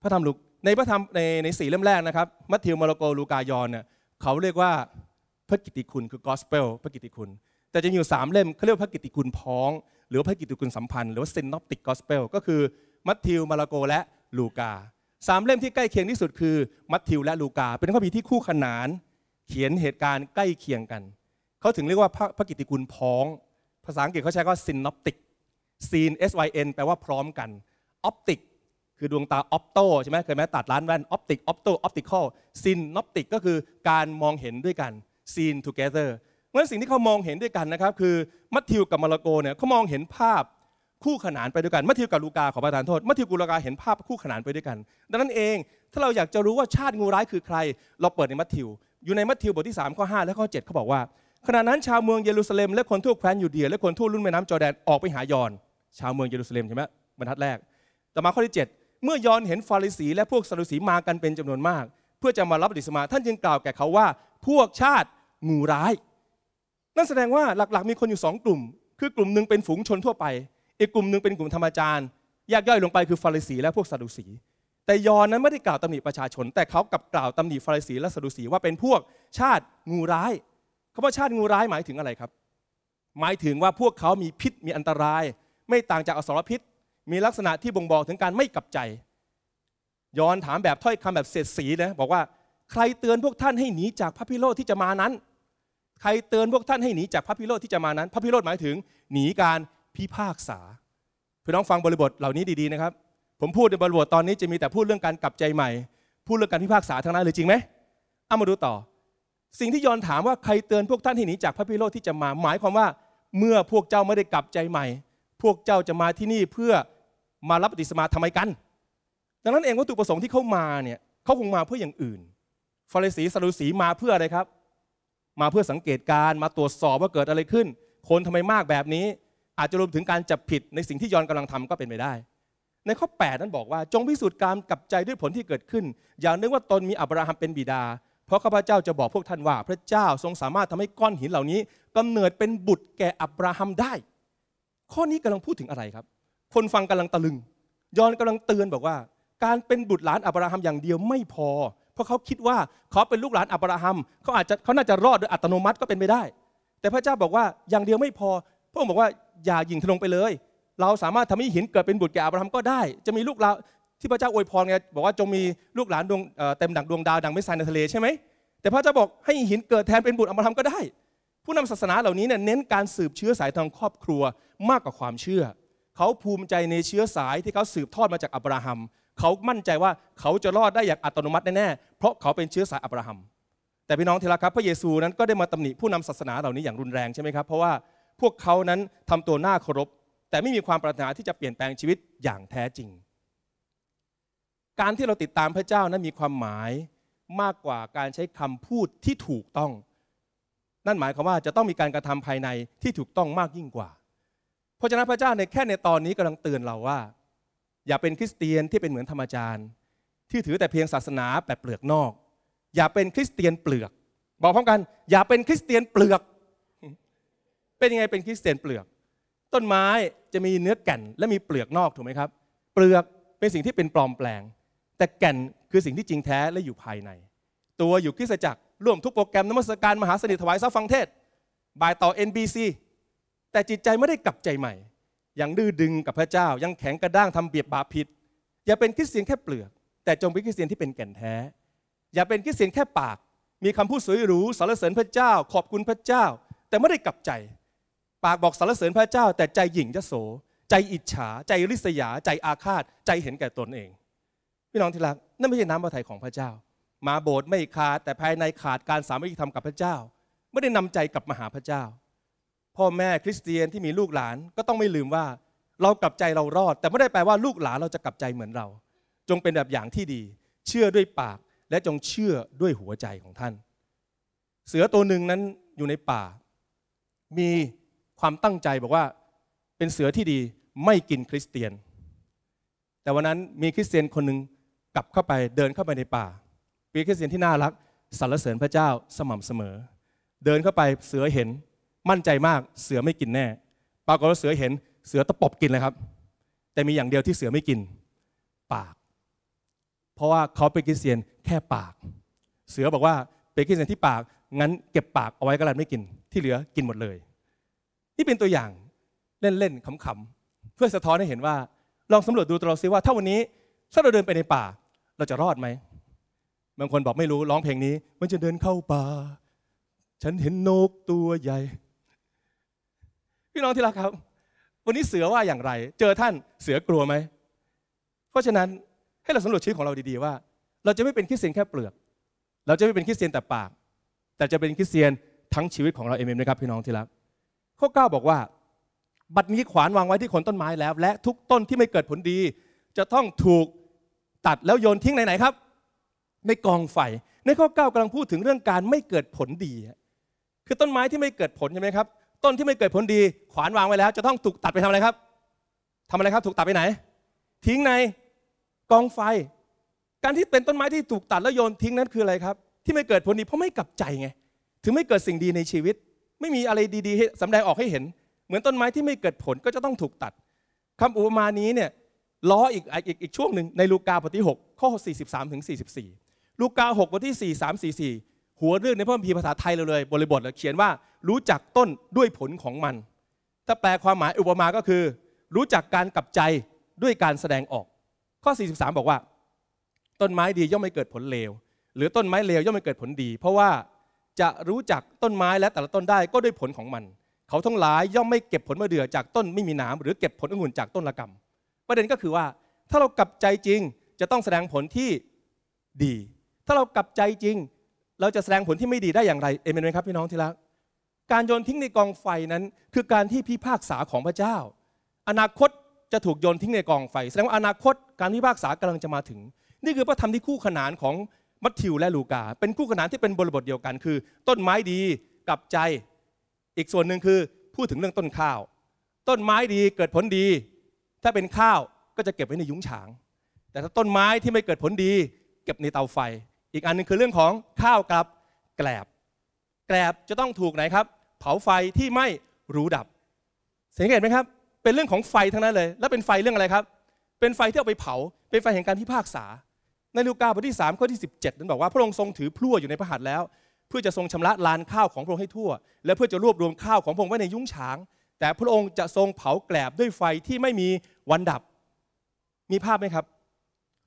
Speaker 1: พระธรรมลูก ในพระธรรมในในสี่เล่มแรกนะครับ มัทธิวมาระโกลูกา ยอนเนี่ย เขาเรียกว่าพระกิตติคุณคือกอสเปลพระกิตติคุณ แต่จะอยู่สามเล่มเขาเรียกพระกิตติคุณพ้อง หรือพระกิตติคุณสัมพันธ์ หรือว่าเซนนอปติกกอสเปลก็คือ มัทธิวมาระโกและลูกาสามเล่มที่ใกล้เคียงที่สุดคือ มัทธิวและลูกา เป็นข้อพิที่คู่ขนาน เขียนเหตุการณ์ใกล้เคียงกัน เขาถึงเรียกว่าพระกิตติคุณพ้อง ภาษาอังกฤษเขาใช้ว่าซินนอปติกซีน S Y N แปลว่าพร้อมกันออปติกคือดวงตาออปโตใช่ไหมเคยไหมตัดร้านแว่นออปติกออปโตออปติคอลซินนอปติกก็คือการมองเห็นด้วยกันซีนทูเกเตอร์เพราะฉะนั้นสิ่งที่เขามองเห็นด้วยกันนะครับคือมัทธิวกับมาระโกเนี่ยเขามองเห็นภาพคู่ขนานไปด้วยกัน มัทธิวกับลูกาขอประทานโทษ มัทธิวกับลูกาเห็นภาพคู่ขนานไปด้วยกัน ดังนั้นเอง ถ้าเราอยากจะรู้ว่าชาติงูร้ายคือใคร เราเปิดในมัทธิว อยู่ในมัทธิวบทที่3ข้อ5และข้อ7เขาบอกว่า ขณะนั้นชาวเมืองเยรูซาเล็มและคนทั่วแคว้นยูเดีย และคนทั่วรุ่นแม่น้ำจอแดนออกไปหายอน ชาวเมืองเยรูซาเล็มใช่ไหมบรรทัดแรกต่อมาข้อที่ 7 เมื่อยอนเห็นฟาริสี และพวกซาดุสีมากันเป็นจำนวนมาก เพื่อจะมารับบพติสมา ท่านจึงกล่าวแก่เขาว่าพวกชาติงูร้าย นั่นแสดงว่าหลักๆ มีคนอยู่ 2 กลุ่ม คือกลุ่มหนึ่งเป็นฝูงชนทั่วไปอีกกลุ่มหนึ่งเป็นกลุ่มธรรมจารย์แยกย่อยลงไปคือฟาริสี และพวกซาดูสีแต่ยอนนั้นไม่ได้กล่าวตำหนิประชาชนแต่เขากลับกล่าวตำหนิฟาริสี และซาดูสีว่าเป็นพวกชาติงูร้ายคาว่าชาติงูร้ายหมายถึงอะไรครับ หมายถึงว่าพวกเขามีพิษมีอันตราย ไม่ต่างจากอสรพิษ มีลักษณะที่บ่งบอกถึงการไม่กลับใจยอนถามแบบถ้อยคำแบบเสษสีนะบอกว่าใครเตือนพวกท่านให้หนีจากพระพิโรธที่จะมานั้น ใครเตือนพวกท่านให้หนีจากพระพิโรธที่จะมานั้น พระพิโรธหมายถึงหนีการพิพากษาพี่น้องฟังบริบทเหล่านี้ดีๆนะครับ ผมพูดในบริบทตอนนี้จะมีแต่พูดเรื่องการกลับใจใหม่ พูดเรื่องการพิพากษาทางนั้นเลยจริงไหมเอามาดูต่อ สิ่งที่ยอนถามว่าใครเตือนพวกท่านให้หนีจาก พระพิโรธที่จะมาหมายความว่า เมื่อพวกเจ้าไม่ได้กลับใจใหม่ พวกเจ้าจะมาที่นี่เพื่อมารับปฏิสมาทำไมกันดังนั้นเองวัตถุประสงค์ที่เขามาเนี่ยเขาคงมาเพื่ออย่างอื่นฟาริสีสารุสีมาเพื่ออะไรครับ มาเพื่อสังเกตการมาตรวจสอบว่าเกิดอะไรขึ้น คนทำไมมากแบบนี้อาจจะรวมถึงการจับผิดในสิ่งที่ยอนกำลังทำก็เป็นไปได้ ในข้อ 8 นั้นบอกว่าจงพิสูจน์การกับใจด้วยผลที่เกิดขึ้นอย่านึกว่าตนมีอับราฮัมเป็นบิดา เพราะข้าพเจ้าจะบอกพวกท่านว่า พระเจ้าทรงสามารถทำให้ก้อนหินเหล่านี้กำเนิดเป็นบุตรแก่อับราฮัมได้ ข้อนี้กำลังพูดถึงอะไรครับ คนฟังกำลังตะลึงยอนกำลังเตือนบอกว่า การเป็นบุตรหลานอับราฮัมอย่างเดียวไม่พอ เพราะเขาคิดว่าเขาเป็นลูกหลานอับราฮัมเขาอาจจะเขาน่าจะรอดโดยอัตโนมัติก็เป็นไปได้ แต่พระเจ้าบอกว่าอย่างเดียวไม่พอพระองค์บอกว่าอย่าหยิ่งทะนงไปเลย เราสามารถทำให้หินเกิดเป็นบุตรแก่อับราฮัมก็ได้ จะมีลูกเราที่พระเจ้าอวยพรไงบอกว่าจงมีลูกหลานดวงเต็มดั่งดวงดาวดังไม่ทรายในทะเลใช่ไหมแต่พระเจ้าบอกให้หินเกิดแทนเป็นบุตรอับราฮัมก็ได้ ผู้นำศาสนาเหล่านี้เนี่ยเน้นการสืบเชื้อสายทางครอบครัวมากกว่าความเชื่อเขาภูมิใจในเชื้อสายที่เขาสืบทอดมาจากอับราฮัมเขามั่นใจว่าเขาจะรอดได้อย่างอัตโนมัติแน่ๆเพราะเขาเป็นเชื้อสายอับราฮัมแต่พี่น้องเทละครับ พระเยซูนั้นก็ได้มาตำหนิผู้นำศาสนาเหล่านี้อย่างรุนแรงใช่ไหมครับเพราะว่าพวกเขานั้นทำตัวน่าเคารพแต่ไม่มีความปรารถนาที่จะเปลี่ยนแปลงชีวิตอย่างแท้จริง การที่เราติดตามพระเจ้านั้นมีความหมายมากกว่าการใช้คำพูดที่ถูกต้อง นั่นหมายความว่าจะต้องมีการกระทำภายในที่ถูกต้องมากยิ่งกว่า เพราะฉะนั้นพระเจ้าในแค่ในตอนนี้กำลังเตือนเราว่า อย่าเป็นคริสเตียนที่เป็นเหมือนธรรมจารย์ ที่ถือแต่เพียงศาสนาแบบเปลือกนอก อย่าเป็นคริสเตียนเปลือก บอกพร้อมกัน อย่าเป็นคริสเตียนเปลือกเป็นยังไง เป็นคริสเตียนเปลือก ต้นไม้จะมีเนื้อแก่นและมีเปลือกนอกถูกไหมครับเปลือกเป็นสิ่งที่เป็นปลอมแปลง แต่แก่นคือสิ่งที่จริงแท้และอยู่ภายใน ตัวอยู่คริสตจักร ร่วมทุกโปรแกรมนมัสการมหาสนิทถวายซาฟังเทศบ่ายต่อ NBC แต่จิตใจไม่ได้กลับใจใหม่ ยังดื้อดึงกับพระเจ้า ยังแข็งกระด้างทำเบียบบาปผิดอย่าเป็นคริสเตียนแค่เปลือก แต่จงเป็นคริสเตียนที่เป็นแก่นแท้ อย่าเป็นคริสเตียนแค่ปาก มีคำพูดสวยหรูสรรเสริญพระเจ้า ขอบคุณพระเจ้า แต่ไม่ได้กลับใจปากบอกสรรเสริญพระเจ้าแต่ใจหยิ่งยโส ใจอิจฉา ใจริษยา ใจอาฆาตใจเห็นแก่ตนเองพี่น้องที่รักนั่นไม่ใช่น้ำพระทัยของพระเจ้า มาโบสถ์ไม่ขาดแต่ภายในขาดการสามัคคีธรรมกับพระเจ้า ไม่ได้นำใจกลับมาหาพระเจ้าพ่อแม่คริสเตียนที่มีลูกหลานก็ต้องไม่ลืมว่า เรากลับใจเรารอด แต่ไม่ได้แปลว่าลูกหลานเราจะกลับใจเหมือนเรา จงเป็นแบบอย่างที่ดี เชื่อด้วยปากและจงเชื่อด้วยหัวใจของท่าน เสือตัวหนึ่งนั้นอยู่ในป่ามีความตั้งใจบอกว่าเป็นเสือที่ดีไม่กินคริสเตียน แต่วันนั้นมีคริสเตียนคนหนึ่งกลับเข้าไปเดินเข้าไปในป่าเป็นคริสเตียนที่น่ารักสรรเสริญพระเจ้าสม่ำเสมอ เดินเข้าไปเสือเห็นมั่นใจมากเสือไม่กินแน่ปรากฏว่าเสือเห็นเสือตะปบกินเลยครับ แต่มีอย่างเดียวที่เสือไม่กิน ปาก เพราะว่าเขาเป็นคริสเตียนแค่ปาก เสือบอกว่าเป็นคริสเตียนที่ปากงั้นเก็บปากเอาไว้ก็แล้วไม่กิน ที่เหลือกินหมดเลยนี่เป็นตัวอย่างเล่นๆ ขำๆ เพื่อสะท้อนให้เห็นว่าลองสำรวจดูตัวเราซิว่าถ้าวันนี้ถ้าเราเดินไปในป่า เราจะรอดไหมบางคนบอกไม่รู้ร้องเพลงนี้ มันจะเดินเข้าป่า ฉันเห็นนกตัวใหญ่ พี่น้องที่รักครับ วันนี้เสือว่าอย่างไร เจอท่านเสือกลัวไหมเพราะฉะนั้นให้เราสำรวจชีวิตของเราดีๆว่า เราจะไม่เป็นคริสเตียนแค่เปลือก เราจะไม่เป็นคริสเตียนแต่ปากแต่จะเป็นคริสเตียนทั้งชีวิตของเราเองนะครับพี่น้องที่รักข้อ 9 บอกว่าบัดนี้ขวานวางไว้ที่คนต้นไม้แล้วและทุกต้นที่ไม่เกิดผลดี จะต้องถูกตัดแล้วโยนทิ้งไหนๆครับในกองไฟในข้อ 9กำลังพูดถึงเรื่องการไม่เกิดผลดี คือต้นไม้ที่ไม่เกิดผลใช่ไหมครับต้นที่ไม่เกิดผลดีขวานวางไว้แล้ว จะต้องถูกตัดไปทำอะไรครับ ทำอะไรครับถูกตัดไปไหน ทิ้งในกองไฟ การที่เป็นต้นไม้ที่ถูกตัดแล้วโยนทิ้งนั้นคืออะไรครับ ที่ไม่เกิดผลดีเพราะไม่กลับใจไง ถึงไม่เกิดสิ่งดีในชีวิตไม่มีอะไรดีๆสาแดงออกให้เห็น เหมือนต้นไม้ที่ไม่เกิดผลก็จะต้องถูกตัด คำอุปมานี้เนี่ยล้ออีกอีกอีกช่วงหนึ่งในลูกาบทที่6ข้อ 43ถึง44ลูกา6บทที่4 3 44 หัวเรื่องในพระคัมภีร์ภาษาไทยเราเลย บริบทเราเขียนว่า รู้จักต้นด้วยผลของมัน ถ้าแปลความหมายอุปมาก็คือ รู้จักการกลับใจด้วยการแสดงออก ข้อ 43บอกว่า ต้นไม้ดีย่อมไม่เกิดผลเลวหรือต้นไม้เลวย่อมไม่เกิดผลดี เพราะว่าจะรู้จักต้นไม้และแต่ละต้นได้ก็ด้วยผลของมัน เขาทั้งหลายย่อมไม่เก็บผลมะเดื่อจากต้นไม่มีหนามหรือเก็บผลองุ่นจากต้นละกมประเด็นก็คือว่า ถ้าเรากลับใจจริงจะต้องแสดงผลที่ดี ถ้าเรากลับใจจริง เราจะแสดงผลที่ไม่ดีได้อย่างไรเอเมนไหมครับพี่น้องที่รักการโยนทิ้งในกองไฟนั้นคือการที่พิพากษาของพระเจ้า อนาคตจะถูกโยนทิ้งในกองไฟ แสดงว่าอนาคตการพิพากษากำลังจะมาถึง นี่คือพระธรรมที่คู่ขนานของมัทธิว และลูกาเป็นคู่ขนานที่เป็นบริบทเดียวกันคือต้นไม้ดีกับใจอีกส่วนหนึ่งคือพูดถึงเรื่องต้นข้าว ต้นไม้ดีเกิดผลดี ถ้าเป็นข้าวก็จะเก็บไว้ในยุ้งฉาง แต่ถ้าต้นไม้ที่ไม่เกิดผลดีเก็บในเตาไฟ อีกอันนึงคือเรื่องของข้าวกับแกลบ แกลบจะต้องถูกไหนครับ เผาไฟที่ไม่รู้ดับสังเกตไหมครับ เป็นเรื่องของไฟทั้งนั้นเลย แล้วเป็นไฟเรื่องอะไรครับ เป็นไฟที่เอาไปเผาเป็นไฟแห่งการพิพากษาในลูกาบทที่3ข้อที่17นั้นบอกว่าพระองค์ทรงถือพลั่วอยู่ในพระหัตถ์แล้ว เพื่อจะทรงชำระลานข้าวของพระองค์ให้ทั่ว และเพื่อจะรวบรวมข้าวของพระองค์ไว้ในยุ้งฉาง แต่พระองค์จะทรงเผาแกลบด้วยไฟที่ไม่มีวันดับมีภาพไหมครับ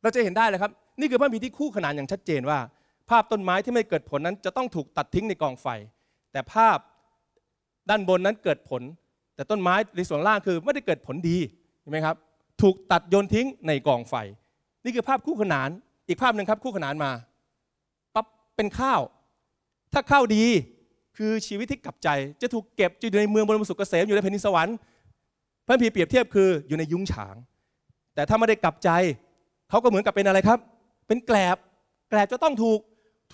Speaker 1: เราจะเห็นได้เลยครับ นี่คือพระมีที่คู่ขนานอย่างชัดเจนว่า ภาพต้นไม้ที่ไม่เกิดผลนั้น จะต้องถูกตัดทิ้งในกองไฟ แต่ภาพด้านบนนั้นเกิดผล แต่ต้นไม้ในส่วนล่างคือไม่ได้เกิดผลดีเห็นไหมครับถูกตัดโยนทิ้งในกองไฟ นี่คือภาพคู่ขนานอีกภาพหนึ่งครับคู่ขนานมา ปั๊บเป็นข้าว ถ้าข้าวดีคือชีวิตที่กลับใจจะถูกเก็บอยู่ในเมืองบรมสุขเกษมอยู่ในแผ่นดินสวรรค์พระพีเปรียบเทียบคืออยู่ในยุ้งฉาง แต่ถ้าไม่ได้กลับใจ เขาก็เหมือนกับเป็นอะไรครับ เป็นแกลบแกลบจะต้องถูก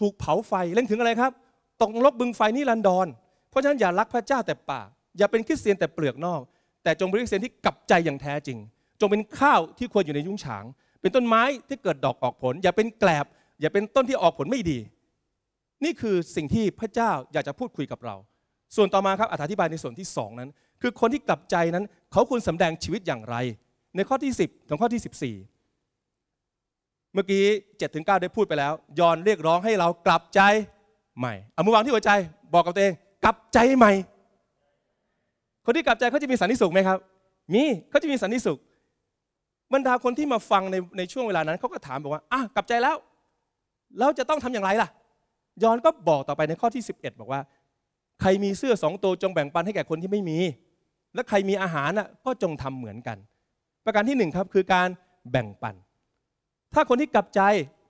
Speaker 1: ถูกเผาไฟเล่นถึงอะไรครับตกลกบึงไฟนี่ลันดอน เพราะฉะนั้นอย่ารักพระเจ้าแต่ปากอย่าเป็นคริสเตียนแต่เปลือกนอก แต่จงเป็นคริสเตียนที่กลับใจอย่างแท้จริง จงเป็นข้าวที่ควรอยู่ในยุ้งฉางเป็นต้นไม้ที่เกิดดอกออกผล อย่าเป็นแกลบ อย่าเป็นต้นที่ออกผลไม่ดี นี่คือสิ่งที่พระเจ้าอยากจะพูดคุยกับเรา ส่วนต่อมาครับอธิบายในส่วนที่สองนั้น คือคนที่กลับใจนั้นเขาควรสำแดงชีวิตอย่างไร ในข้อที่ 10 ถึงข้อที่ 14 เมื่อกี้7ถึง9 ได้พูดไปแล้ว ยอนเรียกร้องให้เรากลับใจใหม่เอามือวางที่หัวใจ บอกกับตัวเองกลับใจใหม่คนที่กลับใจเขาจะมีสันติสุขไหมครับ มีเขาจะมีสันติสุขบรรดาคนที่มาฟังในในช่วงเวลานั้น เขาก็ถามบอกว่าอ่ะกลับใจแล้วเราจะต้องทำอย่างไรล่ะ ยอนก็บอกต่อไปในข้อที่ 11 บอกว่า ใครมีเสื้อสองตัวจงแบ่งปันให้แก่คนที่ไม่มี และใครมีอาหารน่ะก็จงทำเหมือนกัน ประการที่1 ครับ คือการแบ่งปัน ถ้าคนที่กลับใจ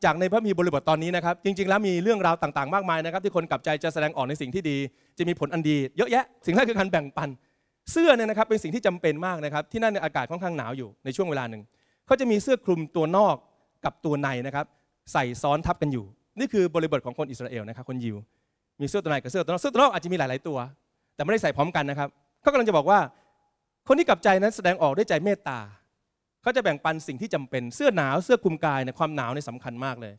Speaker 1: จากในพระมีบริบทตอนนี้นะครับ จริงๆ แล้วมีเรื่องราวต่างๆ มากมายนะครับ ที่คนกลับใจจะแสดงออกในสิ่งที่ดี จะมีผลอันดี เยอะแยะสิ่งแรกคือการแบ่งปันเสื้อเนี่ยนะครับเป็นสิ่งที่จำเป็นมากนะครับที่นั่นในอากาศค่อนข้างหนาวอยู่ในช่วงเวลาหนึ่งเขาจะมีเสื้อคลุมตัวนอกกับตัวในนะครับใส่ซ้อนทับกันอยู่ นี่คือบริบทของคนอิสราเอลนะครับคนยิวมีเสื้อตัวในกับเสื้อตัวนอกเสื้อตัวนอกอาจจะมีหลาย ๆ ตัว แต่ไม่ได้ใส่พร้อมกันนะครับเขากำลังจะบอกว่าคนที่กลับใจนั้นแสดงออกด้วยใจเมตตาเขาจะแบ่งปันสิ่งที่จำเป็นเสื้อหนาว เสื้อคลุมกายในความหนาวในสำคัญมากเลย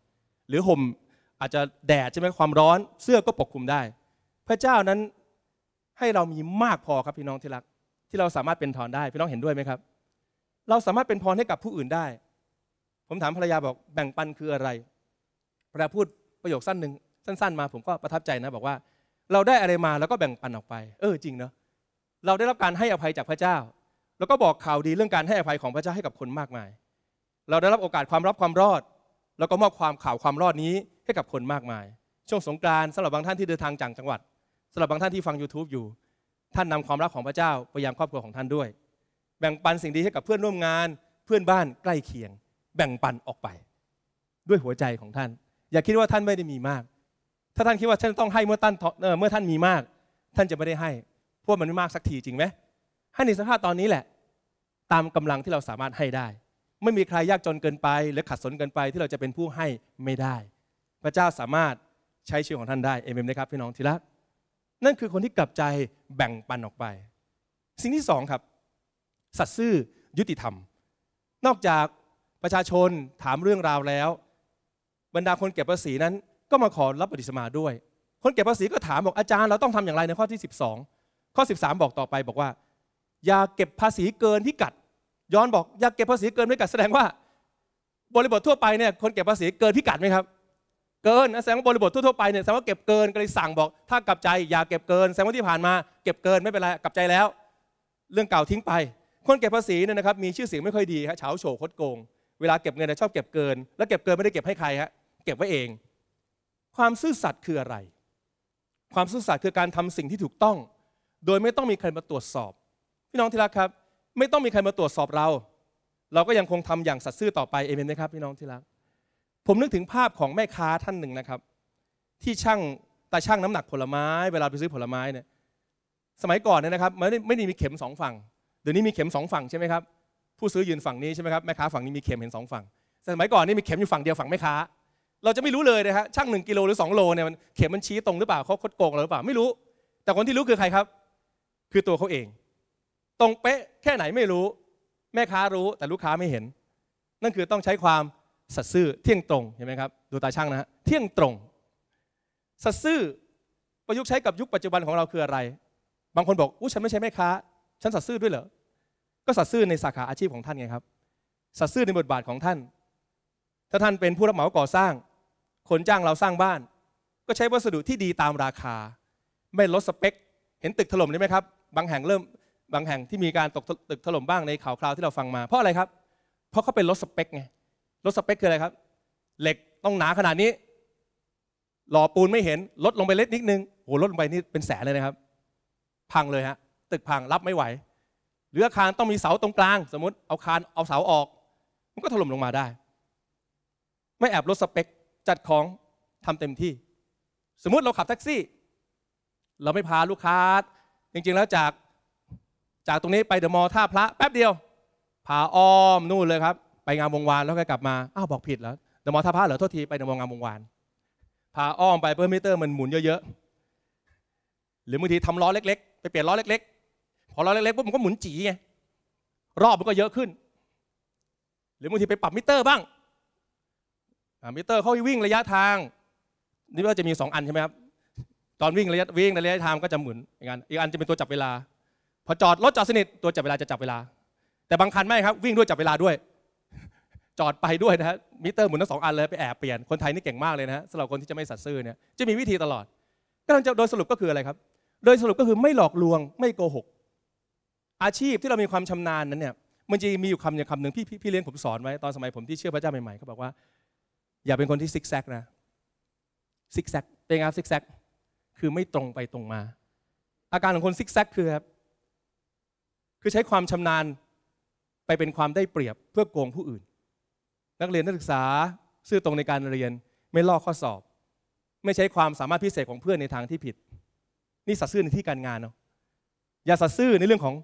Speaker 1: หรือห่มอาจจะแดดใช่ไหมความร้อนเสื้อก็ปกคลุมได้ พระเจ้านั้นให้เรามีมากพอครับพี่น้องที่รัก ที่เราสามารถเป็นพรได้พี่น้องเห็นด้วยไหมครับ เราสามารถเป็นพรให้กับผู้อื่นได้ ผมถามภรรยาบอกแบ่งปันคืออะไรภรรยาพูดประโยคสั้นหนึ่งสั้น ๆ มา ผมก็ประทับใจนะบอกว่า เราได้อะไรมาแล้วก็แบ่งปันออกไป เออจริงเนาะเราได้รับการให้อภัยจากพระเจ้า แล้วก็บอกข่าวดีเรื่องการให้อภัยของพระเจ้าให้กับคนมากมาย เราได้รับโอกาสความรับความรอด แล้วก็มอบความข่าวความรอดนี้ให้กับคนมากมายช่วงสงกรานต์สำหรับบางท่านที่เดินทางจากจังหวัดำหรับบางท่านที่ฟัง YouTube อยู่ ท่านนำความรักของพระเจ้า ไปยังครอบครัวของท่านด้วย แบ่งปันสิ่งดีให้กับเพื่อนร่วมงาน เพื่อนบ้านใกล้เคียง แบ่งปันออกไป ด้วยหัวใจของท่าน อย่าคิดว่าท่านไม่ได้มีมาก ถ้าท่านคิดว่าท่านต้องให้เมื่อท่านเมื่อท่านมีมาก ท่านจะไม่ได้ให้เพราะมันไม่มากสักทีจริงไหมให้ในสภาพตอนนี้แหละ ตามกำลังที่เราสามารถให้ได้ไม่มีใครยากจนเกินไปหรือขัดสนเกินไปที่เราจะเป็นผู้ให้ไม่ได้ พระเจ้าสามารถใช้ชีวิตของท่านได้เอเมนไหมครับพี่น้องทีละนั่นคือคนที่กลับใจแบ่งปันออกไป สิ่งที่สองครับ สัตซ์ซื่อยุติธรรม นอกจากประชาชนถามเรื่องราวแล้ว บรรดาคนเก็บภาษีนั้น ก็มาขอรับปฏิสมาด้วย คนเก็บภาษีก็ถามบอกอาจารย์เราต้องทำอย่างไรในข้อที่12 ข้อ 13 บอกต่อไปบอกว่า อย่าเก็บภาษีเกินพิกัด ย้อนบอกอย่าเก็บภาษีเกินพิกัดแสดงว่า บริบททั่วไปเนี่ยคนเก็บภาษีเกินพิกัดไหมครับเกินนแสดงว่าบริบททั่วไปเนี่ยแสดงว่าเก็บเกินก็เลยสั่งบอก ถ้ากลับใจอย่าเก็บเกิน แสดงว่าที่ผ่านมา เก็บเกินไม่เป็นไรกลับใจแล้ว เรื่องเก่าทิ้งไป คนเก็บภาษีเนี่ยนะครับมีชื่อเสียงไม่ค่อยดีฮะเฉาโฉคดโกง เวลาเก็บเงินชอบเก็บเกิน แล้วเก็บเกิน ไม่ได้เก็บให้ใครฮะเก็บไว้เอง ความซื่อสัตย์คืออะไร ความซื่อสัตย์คือการทำสิ่งที่ถูกต้อง โดยไม่ต้องมีใครมาตรวจสอบ พี่น้องที่รักครับ ไม่ต้องมีใครมาตรวจสอบเรา เราก็ยังคงทำอย่างสัตย์ซื่อต่อไปเอเมนไหมครับพี่น้องที่รักผมนึกถึงภาพของแม่ค้าท่านหนึ่งนะครับ ที่ช่างตาช่างน้ำหนักผลไม้เวลาไปซื้อผลไม้เนี่ยสมัยก่อนเนี่ยนะครับไม่ได้ไม่มีเข็มสองฝั่งเดี๋ยวนี้มีเข็มสองฝั่งใช่ไหมครับ ผู้ซื้อยืนฝั่งนี้ใช่ไหมครับ แม่ค้าฝั่งนี้มีเข็มเห็นสองฝั่งแต่สมัยก่อนนี่มีเข็มอยู่ฝั่งเดียว ฝั่งแม่ค้า เราจะไม่รู้เลยนะฮะช่างหนึ่งกิโลหรือ2โลเนี่ยมันเข็มมันชี้ตรงหรือเปล่าเขาคดโกงเราหรือเปล่าไม่รู้ แต่คนที่รู้คือใครครับ คือตัวเขาเอง ตรงเป๊ะแค่ไหนไม่รู้ แม่ค้ารู้แต่ลูกค้าไม่เห็น นั่นคือต้องใช้ความสัตซื่อเที่ยงตรงเห็นไหมครับดูตาช่างนะฮะเที่ยงตรงสัตซื่อประยุกต์ใช้กับยุคปัจจุบันของเราคืออะไร บางคนบอกอู้ฉันไม่ใช่แม่ค้าฉันสัตซื่อด้วยเหรอก็สัตซื่อในสาขาอาชีพของท่านไงครับสัตซื่อในบทบาทของท่าน ถ้าท่านเป็นผู้รับเหมาก่อสร้างคนจ้างเราสร้างบ้าน ก็ใช้วัสดุที่ดีตามราคา ไม่ลดสเปคเห็นตึกถล่มได้ไหมครับบางแห่งเริ่ม บางแห่งที่มีการตกตึกถล่มบ้างในข่าวคราวที่เราฟังมา เพราะอะไรครับ เพราะเขาเป็นลดสเปคไงถสเปคคืออะไรครับ เหล็กต้องหนาขนาดนี้ หล่อปูนไม่เห็นลดลงไปเล็กนิดนึงโหลดลงไปนี่เป็นแสนเลยนะครับ พังเลยฮะ ตึกพังรับไม่ไหวหรืออาคารต้องมีเสาตรงกลาง สมมติเอาคานเอาเสาออก มันก็ถล่มลงมาได้ ไม่แอบลดสเปคจัดของทำเต็มที่ สมมุติเราขับแท็กซี่ เราไม่พาลูกค้าจริง ๆ แล้วจากจากตรงนี้ไปเดอะมอลล์ท่าพระแป๊บเดียวพาอ้อมนู่นเลยครับไปงานวงวานแล้วก็กลับมา อ้าว บอกผิดแล้วเดมอท่าพระเหรอโทษทีไปเดมองานวงวาน พาอ้อมไปเพื่อมิเตอร์มันหมุนเยอะๆ หรือบางทีทำล้อเล็กๆ ไปเปลี่ยนล้อเล็ก ๆ พอล้อเล็กๆปุ๊บมันก็หมุนจีไง รอบมันก็เยอะขึ้น หรือบางทีไปปรับมิเตอร์บ้างมิเตอร์เขาวิ่งระยะทาง นี่ก็จะมีสอันใช่ไหมครับ ตอนวิ่งระยะวิ่งระยะทางก็จะหมุนอย่างนั้น อีกอันจะเป็นตัวจับเวลา พอจอดรถจอดสนิทตัวจับเวลาจะจับเวลา แต่บางคันไม่ครับ วิ่งด้วยจับเวลาด้วยจอดไปด้วยนะฮะมิเตอร์หมุนทั้งสองอันเลยไปแอบเปลี่ยนคนไทยนี่เก่งมากเลยนะฮะสำหรับคนที่จะไม่สัตซ์ซื่อเนี่ยจะมีวิธีตลอด ก็จะโดยสรุปก็คืออะไรครับ โดยสรุปก็คือไม่หลอกลวงไม่โกหกอาชีพที่เรามีความชำนาญนั้นเนี่ยมันจะมีอยู่คำอย่างคำหนึ่งพี่พี่เลี้ยงผมสอนไว้ตอนสมัยผมที่เชื่อพระเจ้าใหม่ๆเขาบอกว่า อย่าเป็นคนที่ซิกแซกนะซิกแซกเป็นไงครซิกแซกคือไม่ตรงไปตรงมา อาการของคนซิกแซกคือครับคือใช้ความชำนาญไปเป็นความได้เปรียบเพื่อโกงผู้อื่นนักเรียนนักศึกษาซื่อตรงในการเรียน ไม่ลอกข้อสอบ ไม่ใช้ความสามารถพิเศษของเพื่อนในทางที่ผิด นี่สัตซ์ซื่อในที่การงานเนาะอย่าสัตซ์ซื่อในเรื่องของ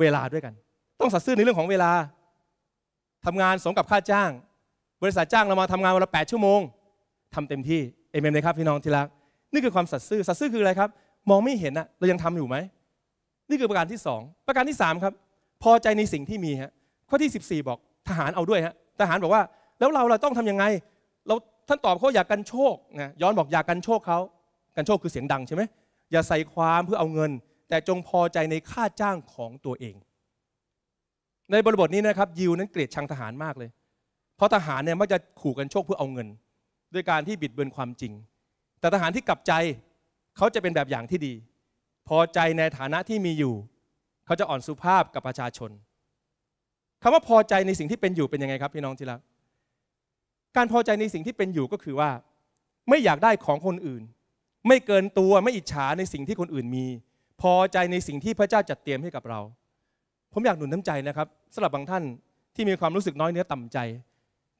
Speaker 1: เวลาด้วยกัน ต้องสัตซ์ซื่อในเรื่องของเวลา ทำงานสมกับค่าจ้างบริษัทจ้างเรามาทำงานวันละแปดชั่วโมงทำเต็มที่เอเมนไหมครับ พี่น้องที่รักนี่คือความสัตซ์ซื่อสัตซ์ซื่อคืออะไรครับ มองไม่เห็นอะเรายังทำอยู่ไหมนี่คือประการที่ 2 ประการที่ 3 ครับ พอใจในสิ่งที่มีฮะข้อที่ 14 บอกทหารเอาด้วยฮะทหารบอกว่าแล้วเราเราต้องทํำยังไงเราท่านตอบเขาอยากกันโชคนะย้อนบอกอยากกันโชคเขากันโชคคือเสียงดังใช่ไหมอย่าใส่ความเพื่อเอาเงิน แต่จงพอใจในค่าจ้างของตัวเอง ในบริบทนี้นะครับยิวนั้นเกลียดชังทหารมากเลย เพราะทหารเนี่ยมักจะขู่กันโชคเพื่อเอาเงิน ด้วยการที่บิดเบือนความจริง แต่ทหารที่กลับใจเขาจะเป็นแบบอย่างที่ดี พอใจในฐานะที่มีอยู่เขาจะอ่อนสุภาพกับประชาชนคำว่าพอใจในสิ่งที่เป็นอยู่เป็นยังไงครับ พี่น้องที่รักการพอใจในสิ่งที่เป็นอยู่ก็คือว่า ไม่อยากได้ของคนอื่น ไม่เกินตัวไม่อิจฉาในสิ่งที่คนอื่นมี พอใจในสิ่งที่พระเจ้าจัดเตรียมให้กับเราผมอยากหนุนน้ำใจนะครับสำหรับบางท่านที่มีความรู้สึกน้อยเนื้อต่ำใจ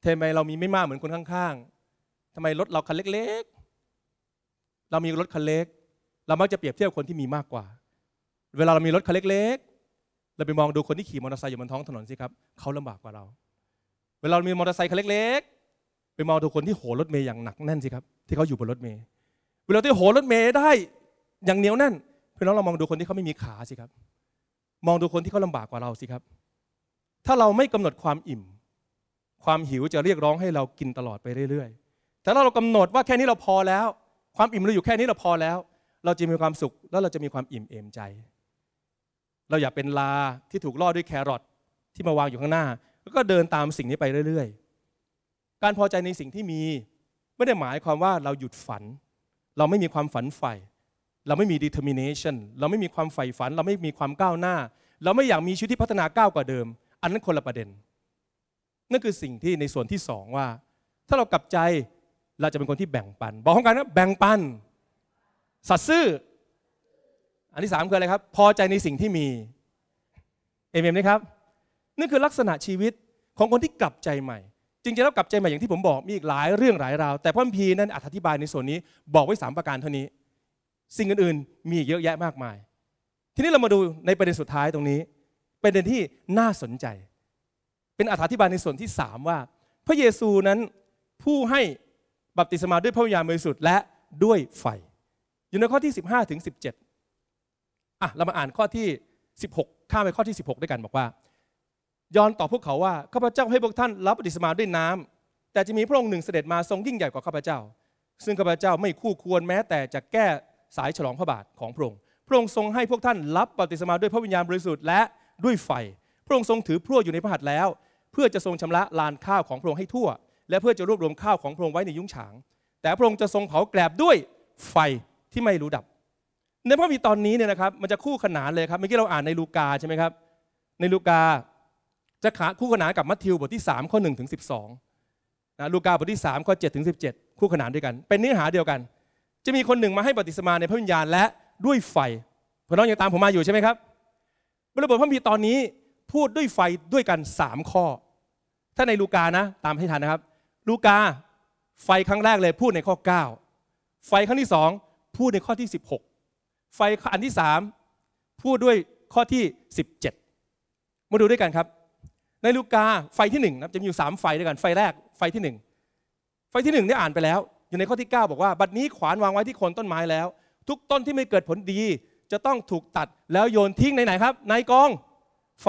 Speaker 1: ทำไมเรามีไม่มากเหมือนคนข้างๆ ทำไมรถเราคันเล็กๆ เรามีรถคันเล็ก เรามักจะเปรียบเทียบคนที่มีมากกว่า เวลาเรามีรถคันเล็ก ๆเราไปมองดูคนที่ขี่มอเตอร์ไซค์อยู่บนท้องถนนสิครับเขาลำบากกว่าเรา เวลาเรามีมอเตอร์ไซค์คันเล็ก ๆ ไปมองดูคนที่โหรถเมย์อย่างหนักแน่นสิครับที่เขาอยู่บนรถเมย์เวลาที่โหรถเมย์ได้อย่างเหนียวแน่นพี่น้องเรามองดูคนที่เขาไม่มีขาสิครับ มองดูคนที่เขาลำบากกว่าเราสิครับ ถ้าเราไม่กำหนดความอิ่ม ความหิวจะเรียกร้องให้เรากินตลอดไปเรื่อย ๆ แต่ถ้าเรากำหนดว่าแค่นี้เราพอแล้ว ความอิ่มเราอยู่แค่นี้เราพอแล้ว เราจะมีความสุขแล้วเราจะมีความอิ่มเอมใจเราอย่าเป็นลาที่ถูกล่อด้วยแครอทที่มาวางอยู่ข้างหน้า แล้วก็เดินตามสิ่งนี้ไปเรื่อยๆ การพอใจในสิ่งที่มีไม่ได้หมายความว่าเราหยุดฝัน เราไม่มีความฝันใฝ่ เราไม่มี determination เราไม่มีความใฝ่ฝัน เราไม่มีความก้าวหน้า เราไม่อยากมีชีวิตที่พัฒนาก้าวกว่าเดิม อันนั้นคนละประเด็นนั่นคือสิ่งที่ในส่วนที่สองว่า ถ้าเรากลับใจเราจะเป็นคนที่แบ่งปัน บอกของกันนะแบ่งปัน สัตซ์ซื่ออันที่สามคืออะไรครับ พอใจในสิ่งที่มีเอเมนไหมครับนี่คือลักษณะชีวิตของคนที่กลับใจใหม่ จริงๆแล้วกลับใจใหม่อย่างที่ผมบอกมีอีกหลายเรื่องหลายราวแต่พ่อพีนั้นอธิบายในส่วนนี้บอกไว้ 3 ประการเท่านี้ สิ่งอื่น ๆมีเยอะแยะมากมาย ทีนี้เรามาดูในประเด็นสุดท้ายตรงนี้ประเด็นที่น่าสนใจ เป็นอธิบายในส่วนที่ 3 ว่าพระเยซูนั้นผู้ให้บัพติศมาด้วยพระวิญญาณบริสุทธิ์และด้วยไฟอยู่ในข้อที่ 15ถึง17อ่ะเรามาอ่านข้อที่ 16 ข้ามไปข้อที่ 16 ด้วยกันบอกว่ายอนตอบพวกเขาว่าข้าพเจ้าให้พวกท่านรับปฏิสมาด้วยน้ำ แต่จะมีพระองค์หนึ่งเสด็จมาทรงยิ่งใหญ่กว่าข้าพเจ้า ซึ่งข้าพเจ้าไม่คู่ควรแม้ แต่จะแก้สายฉลองพระบาทของพระองค์พระองค์ทรงให้พวกท่านรับปฏิสมาด้วยพระวิญญาณบริสุทธิ์และด้วยไฟพระองค์ทรงถือพรั่วอยู่ในพระหัตถ์แล้ว เพื่อจะทรงชำระลานข้าวของพระองค์ให้ทั่วและเพื่อจะรวบรวมข้าวของพระองค์ไว้ในยุ้งฉาง แต่พระองค์จะทรงเผาแกลบด้วยไฟที่ไม่รู้ดับในพระมีตอนนี้เนี่ยนะครับมันจะคู่ขนานเลยครับเมื่อกี้เราอ่านในลูกาใช่ไหมครับ ในลูกาจะขาคู่ขนานกับมัทธิวบทที่3ข้อ1ถึง12นะลูกาบทที่3ข้อ7ถึง17 คู่ขนานด้วยกัน เป็นเนื้อหาเดียวกัน จะมีคนหนึ่งมาให้ปฏิสมาในพระวิญญาณและด้วยไฟพี่น้องยังตามผมมาอยู่ใช่ไหมครับบริบทพระมีตอนนี้พูดด้วยไฟด้วยกัน 3 ข้อ ถ้าในลูกานะตามให้ทันนะครับ ลูกาไฟครั้งแรกเลยพูดในข้อ 9 ไฟครั้งที่ 2 พูดในข้อที่ 16ไฟอันที่สามพูดด้วยข้อที่ 17มาดูด้วยกันครับ ในลูกาไฟที่หนึ่งนะจะมีอยู่มไฟด้วยกันไฟแรกไฟที่หนึ่งไฟที่หนึ่งได้อ่านไปแล้ว อยู่ในข้อที่ 9 บอกว่า บัดนี้ขวานวางไว้ที่โคนต้นไม้แล้ว ทุกต้นที่ไม่เกิดผลดี จะต้องถูกตัดแล้วโยนทิ้งในไหนครับ ในกองไฟ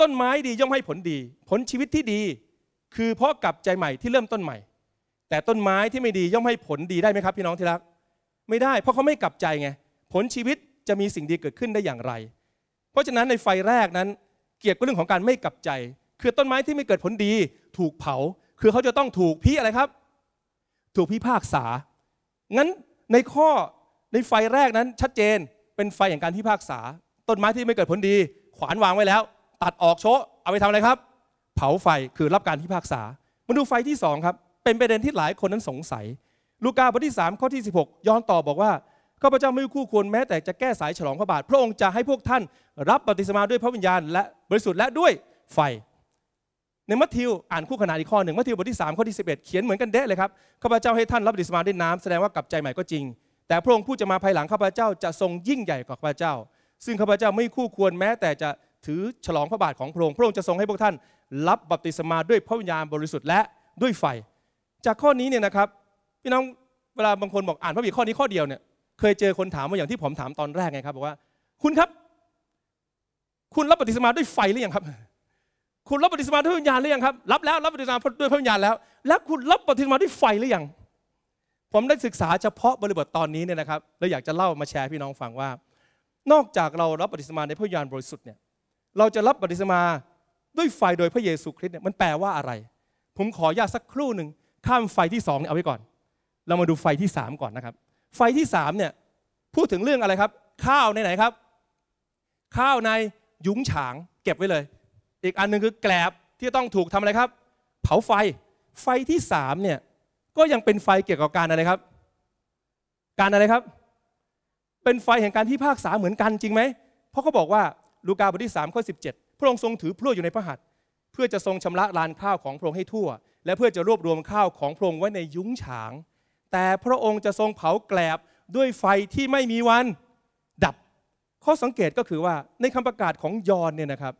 Speaker 1: ต้นไม้ดีย่อมให้ผลดี ผลชีวิตที่ดี คือเพราะกลับใจใหม่ที่เริ่มต้นใหม่ แต่ต้นไม้ที่ไม่ดีย่อมให้ผลดีได้ไหมครับ พี่น้องที่รักไม่ได้ เพราะเขาไม่กลับใจไงผลชีวิตจะมีสิ่งดีเกิดขึ้นได้อย่างไร เพราะฉะนั้นในไฟแรกนั้นเกี่ยวกับเรื่องของการไม่กลับใจ คือต้นไม้ที่ไม่เกิดผลดี ถูกเผา คือเขาจะต้องถูกพี่อะไรครับ ถูกพี่ภาคษา งั้นในข้อในไฟแรกนั้นชัดเจนเป็นไฟแห่งการพ่ภาคษา ต้นไม้ที่ไม่เกิดผลดี ขวานวางไว้แล้วตัดออกโชะ เอาไปทำอะไรครับ เผาไฟคือรับการพิพากษา มาดูไฟที่สองครับเป็นประเด็นที่หลายคนนั้นสงสัย ลูกาบทที่ 3 ข้อที่ 16 ย้อนต่อบอกว่าข้าพเจ้าไม่คู่ควรแม้แต่จะแก้สายฉลองพระบาทพระองค์ จะให้พวกท่าน รับบพติสมาด้วยพระวิญญาณ และบริสุทธิ์และด้วยไฟ ในมัทธิวอ่านคู่ขนานอีกข้อหนึ่งมัทธิวบทที่3ข้อที่11 เขียนเหมือนกันเดะเลยครับข้าพเจ้าให้ท่านรับบพติสมาด้วยน้ำแสดงว่ากลับใจใหม่ก็จริงแต่พระองค์ผู้จะมาภายหลังข้าพเจ้าจะทรงยิ่งใหญ่กว่าข้าพเจ้า ซึ่งข้าพเจ้าไม่คู่ควรแม้แต่จะถือฉลองพระบาทของพระองค์พระองค์จะทรงให้พวกท่าน รับบัพติศมาด้วยพระวิญญาณบริสุทธิ์และด้วยไฟ จากข้อนี้เนี่ยนะครับพี่น้องเวลาบางคนบอกอ่านพระบิดข้อนี้ข้อเดียวเนี่ยเคยเจอคนถามว่าอย่างที่ผมถามตอนแรกไงครับบอกว่าคุณครับ คุณรับปฏิสมาด้วยไฟหรือยังครับ คุณรับปฏิสมาด้วยวิญญาณหรือยังครับ รับแล้วรับปฏิสมาด้วยพระวิญญาณแล้ว แล้วคุณรับปฏิสมาด้วยไฟหรือยังผมได้ศึกษาเฉพาะบริบทตอนนี้เนี่ยนะครับแล้วอยากจะเล่ามาแชร์พี่น้องฟังว่า นอกจากเรารับปฏิสมา ในพระวิญญาณบริสุทธิ์เนี่ยเราจะรับปฏิสมาด้วยไฟโดยพระเยซูคริสต์เนี่ยมันแปลว่าอะไร ผมขอญาตสักครู่หนึ่งข้ามไฟที่สองเนี่ยเอาไว้ก่อน เรามาดูไฟที่สามก่อนนะครับไฟที่สามเนี่ยพูดถึงเรื่องอะไรครับ ข้าวในไหนครับ ข้าวในยุ้งฉางเก็บไว้เลย อีกอันนึงคือแกลบที่ต้องถูกทำอะไรครับ เผาไฟ ไฟที่สามเนี่ยก็ยังเป็นไฟเกี่ยวกับการอะไรครับการอะไรครับ เป็นไฟแห่งการที่ภาคษาเหมือนกันจริงไหมเพราะเขาบอกว่าลูกาบทที่สามข้อสิบเจ็ดพระองค์ทรงถือพลั่วอยู่ในพระหัตถ์เพื่อจะทรงชำระลานข้าวของพระองค์ให้ทั่ว และเพื่อจะรวบรวมข้าวของพระองค์ไว้ในยุ้งฉางแต่พระองค์จะทรงเผาแกลบด้วยไฟที่ไม่มีวัน ดับ ข้อสังเกตก็คือว่าในคำประกาศของยอนเนี่ยนะครับ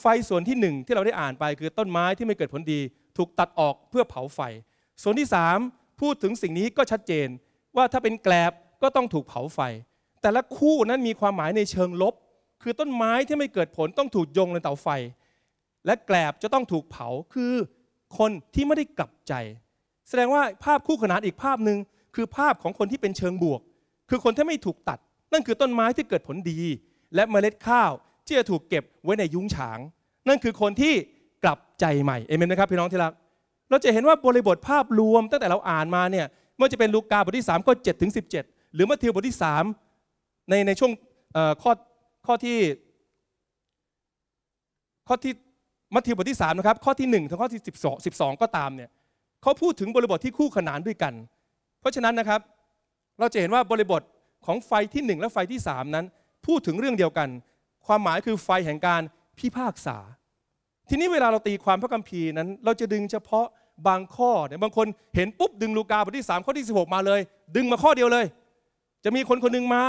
Speaker 1: ไฟส่วนที่หนึ่งที่เราได้อ่านไปคือต้นไม้ที่ไม่เกิดผลดี ถูกตัดออกเพื่อเผาไฟ ส่วนที่ 3 พูดถึงสิ่งนี้ก็ชัดเจน ว่าถ้าเป็นแกลบก็ต้องถูกเผาไฟ แต่ละคู่นั้นมีความหมายในเชิงลบ คือต้นไม้ที่ไม่เกิดผลต้องถูกยงในเตาไฟ และแกลบจะต้องถูกเผาคือคนที่ไม่ได้กลับใจแสดงว่าภาพคู่ขนานอีกภาพหนึ่งคือภาพของคนที่เป็นเชิงบวก คือคนที่ไม่ถูกตัด นั่นคือต้นไม้ที่เกิดผลดี และเมล็ดข้าว ที่จะถูกเก็บไว้ในยุ้งฉาง นั่นคือคนที่กลับใจใหม่เอเมนนะครับพี่น้องที่รักเราจะเห็นว่าบริบทภาพรวมตั้งแต่เราอ่านมาเนี่ยไม่ว่าจะเป็นลูกาบทที่3ข้อ7ถึง17 หรือมัทธิวบทที่3ในในช่วงข้อข้อที่ข้อที่มัทธิวบทที่3นะครับข้อที่1ถึงข้อที่ 12 12 ก็ตามเนี่ยเขาพูดถึงบริบทที่คู่ขนานด้วยกัน เพราะฉะนั้นนะครับ เราจะเห็นว่าบริบทของไฟที่ 1 และไฟที่3นั้น พูดถึงเรื่องเดียวกัน ความหมายคือไฟแห่งการพิพากษา ทีนี้เวลาเราตีความพระคัมภีร์นั้น เราจะดึงเฉพาะบางข้อเนี่ย บางคนเห็นปุ๊บดึงลูกาบทที่ 3 ข้อที่ 16 มาเลย ดึงมาข้อเดียวเลย จะมีคนคนนึงมา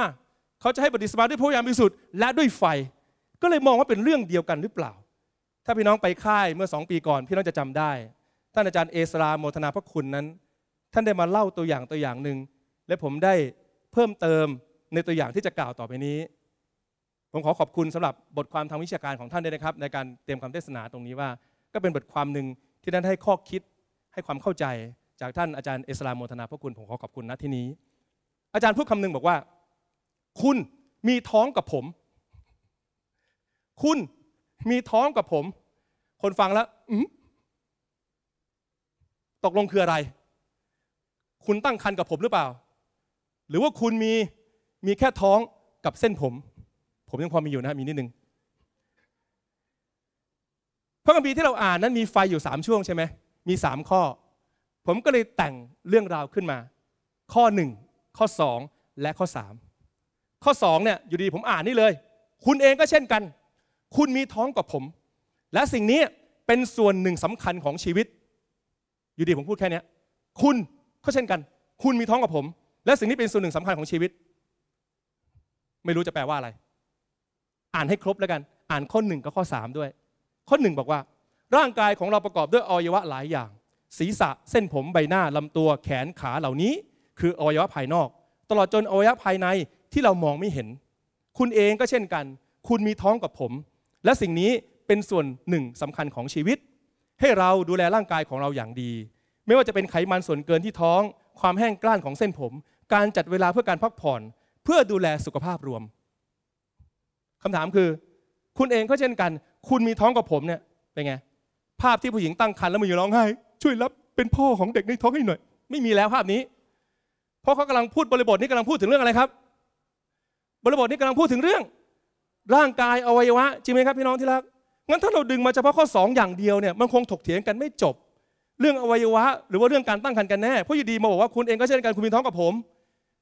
Speaker 1: เขาจะให้ทฏิสมาด้วยพระยามบิสุทธิ์และด้วยไฟ ก็เลยมองว่าเป็นเรื่องเดียวกันหรือเปล่า ถ้าพี่น้องไปค่ายเมื่อ2ปีก่อนพี่น้องจะจำได้ท่านอาจารย์เอสราโมทนาพระคุณนั้น ท่านได้มาเล่าตัวอย่างตัวอย่างหนึ่ง และผมได้เพิ่มเติมในตัวอย่างที่จะกล่าวต่อไปนี้ ผมขอขอบคุณสำหรับบทความทางวิชาการของท่านด้วยนะครับ ในการเตรียมคาเทศนาตรงนี้ว่า ก็เป็นบทความหนึ่งที่ท่านให้ข้อคิดให้ความเข้าใจจากท่านอาจารย์เอสราโมทนาพระคุณผมขอขอบคุณณที่นี้ อาจารย์พูดคำหนึ่งบอกว่า คุณมีท้องกับผม คุณมีท้องกับผม คนฟังแล้วอืตกลงคืออะไร คุณตั้งคันกับผมหรือเปล่า หรือว่าคุณมีมีแค่ท้องกับเส้นผม ผมยังพอมีอยู่นะมีนิดนึงพระคัมภีร์ที่เราอ่านนั้นมีไฟอยู่สามช่วงใช่ไหมมีสามข้อ ผมก็เลยแต่งเรื่องราวขึ้นมา ข้อหนึ่งข้อสองและข้อสามข้อสองเนี่ยอยู่ดีผมอ่านนี่เลยคุณเองก็เช่นกัน คุณมีท้องกับผม และสิ่งนี้เป็นส่วนหนึ่งสำคัญของชีวิตอยู่ดีผมพูดแค่นี้คุณก็เช่นกัน คุณมีท้องกับผม และสิ่งนี้เป็นส่วนหนึ่งสำคัญของชีวิต ไม่รู้จะแปลว่าอะไร อ่านให้ครบแล้วกัน อ่านข้อหนึ่งกับข้อสามด้วย ข้อหนึ่งบอกว่า ร่างกายของเราประกอบด้วยอวัยวะหลายอย่าง ศีรษะเส้นผมใบหน้าลำตัว แขนขาเหล่านี้คืออวัยวะภายนอก ตลอดจนอวัยวะภายในที่เรามองไม่เห็น คุณเองก็เช่นกัน คุณมีท้องกับผม และสิ่งนี้เป็นส่วนหนึ่งสำคัญของชีวิตให้เราดูแลร่างกายของเราอย่างดี ไม่ว่าจะเป็นไขมันส่วนเกินที่ท้อง ความแห้งกล้านของเส้นผม การจัดเวลาเพื่อการพักผ่อน เพื่อดูแลสุขภาพรวม คำถามคือ คุณเองก็เช่นกัน คุณมีท้องกับผมเนี่ยเป็นไงภาพที่ผู้หญิงตั้งครรภ์แล้วมาอยู่ร้องไห้ช่วยรับเป็นพ่อของเด็กในท้องให้หน่อยไม่มีแล้วภาพนี้ เพราะเขากำลังพูดบริบทนี้กำลังพูดถึงเรื่องอะไรครับ บริบทนี้กำลังพูดถึงเรื่อง ร่างกายอวัยวะจริงไหมครับพี่น้องที่รักงั้นถ้าเราดึงมาเฉพาะข้อ 2 อย่างเดียวเนี่ยมันคงถกเถียงกันไม่จบ เรื่องอวัยวะหรือว่าเรื่องการตั้งครรภ์กันแน่ เพราะอยู่ดีมาบอกว่าคุณเองก็เช่นกันคุณมีท้องกับผม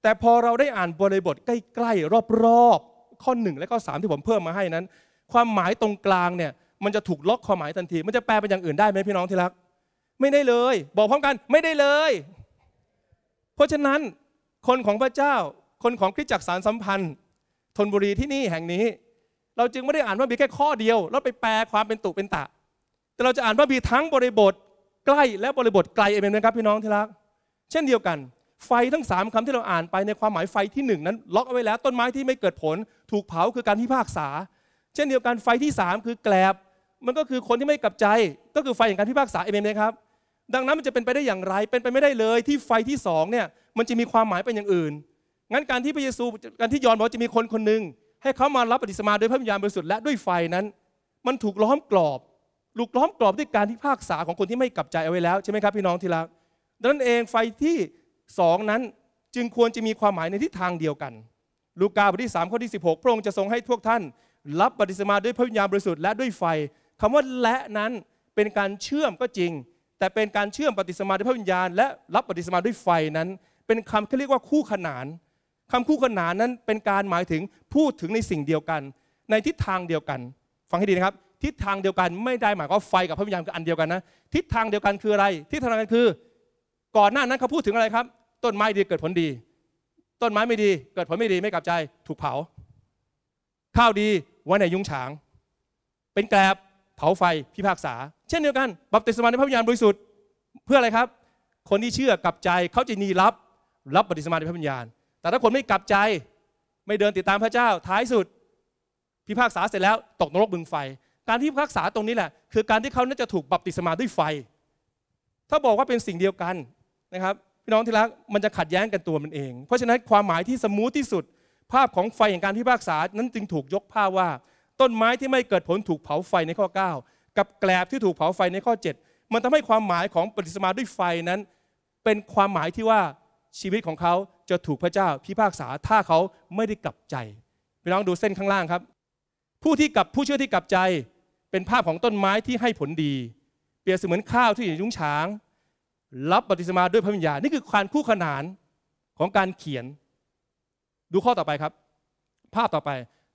Speaker 1: แต่พอเราได้อ่านบริบทใกล้ ๆ รอบๆ ข้อ 1 และข้อ3ที่ผมเพิ่มมาให้นั้น ความหมายตรงกลางเนี่ยมันจะถูกล็อกความหมายทันทีมันจะแปลเป็นอย่างอื่นได้ไหมพี่น้องที่รักไม่ได้เลย บอกพร้อมกันไม่ได้เลย เพราะฉะนั้นคนของพระเจ้าคนของคริสตจักรสารสัมพันธ์ธนบุรีที่นี่แห่งนี้เราจึงไม่ได้อ่านพระบีแค่ข้อเดียวแล้วไปแปลความเป็นตุ เป็นตะ แต่เราจะอ่านพระบีทั้งบริบทใกล้และบริบทไกลเอเมนไหมครับพี่น้องที่รัก เช่นเดียวกัน ไฟทั้ง 3คำที่เราอ่านไปในความหมายไฟที่ 1 นั้น ล็อกเอาไว้แล้วต้นไม้ที่ไม่เกิดผลถูกเผาคือการพิพากษา เช่นเดียวกันไฟที่ 3 คือแกลบ มันก็คือคนที่ไม่กลับใจก็คือไฟอย่างการพิพากษาเอเมนไหมครับ ดังนั้นมันจะเป็นไปได้อย่างไรเป็นไปไม่ได้เลยที่ไฟที่สองเนี่ยมันจะมีความหมายเป็นอย่างอื่นงั้นการที่พระเยซูการที่ยอนบอกจะมีคนคนหนึ่งให้เขามารับปฏิสมาด้วยพระวิญญาณ บริสุทธิ์และ ด้วยไฟนั้น มันถูกล้อมกรอบ ลูกล้อมกรอบด้วยการที่ภาคษาของคนที่ไม่กลับใจเอาไว้แล้วใช่ไหมครับพี่น้องที่รักดังนั้นเองไฟที่สองนั้นจึงควรจะมีความหมายในทิศทางเดียวกัน ลูกาบทที่3ข้อที่ 16พระองค์จะทรงให้พวกท่าน รับปฏิสมาด้วยพระวิญญาณบริสุทธิ์และด้วยไฟ คำว่าและนั้นเป็นการเชื่อมก็จริง แต่เป็นการเชื่อมปฏิสมาด้วยพระวิญญาณและรับปฏิสมาด้วยไฟนั้น เป็นคำที่เรียกว่าคู่ขนานคำคู่ขนานนั้นเป็นการหมายถึงพูดถึงในสิ่งเดียวกัน ในทิศทางเดียวกัน ฟังให้ดีนะครับ ทิศทางเดียวกันไม่ได้หมายว่าไฟกับพระวิญญาณคืออันเดียวกันนะทิศทางเดียวกันคืออะไรทิศทางกันคือ ก่อนหน้านั้นเขาพูดถึงอะไรครับ ต้นไม้ดีเกิดผลดี ต้นไม้ไม่ดีเกิดผลไม่ดีไม่กลับใจถูกเผา ข้าวดีไวไในยุ่งฉาง เป็นแกลบเผาไฟพิพากษา เช่นเดียวกันบัพติศมาในพระวิญญาณบริสุทธิ์เพื่ออะไรครับ คนที่เชื่อกับใจเขาจะนีรับ รับบปฏิสมาในพระวิญญาณแต่ถ้าคนไม่กลับใจไม่เดินติดตามพระเจ้าท้ายสุด พิพากษาเสร็จแล้วตกนรกบึงไฟ การที่พิพากษาตรงนี้แหละคือการที่เขาน่าจะถูกบัพติศมาด้วยไฟ ถ้าบอกว่าเป็นสิ่งเดียวกันนะครับ พี่น้องที่รักมันจะขัดแย้งกันตัวมันเอง เพราะฉะนั้นความหมายที่สมูทที่สุด ภาพของไฟอย่างการพิพากษานั้นจึงถูกยกภาพว่า ต้นไม้ที่ไม่เกิดผลถูกเผาไฟในข้อ9กับแกลบที่ถูกเผาไฟในข้อ 7 มันทำให้ความหมายของปฏิสมาด้วยไฟนั้น เป็นความหมายที่ว่าชีวิตของเขาจะถูกพระเจ้าพิพากษาถ้าเขาไม่ได้กลับใจพี่น้องดูเส้นข้างล่างครับ ผู้ที่กลับผู้เชื่อที่กลับใจ เป็นภาพของต้นไม้ที่ให้ผลดี เปรียบเสมือนข้าวที่อยู่ในยุ้งฉาง รับบัติสมาด้วยพระวิญญาณนี่คือความคู่ขนานของการเขียน ดูข้อต่อไปครับ ภาพต่อไป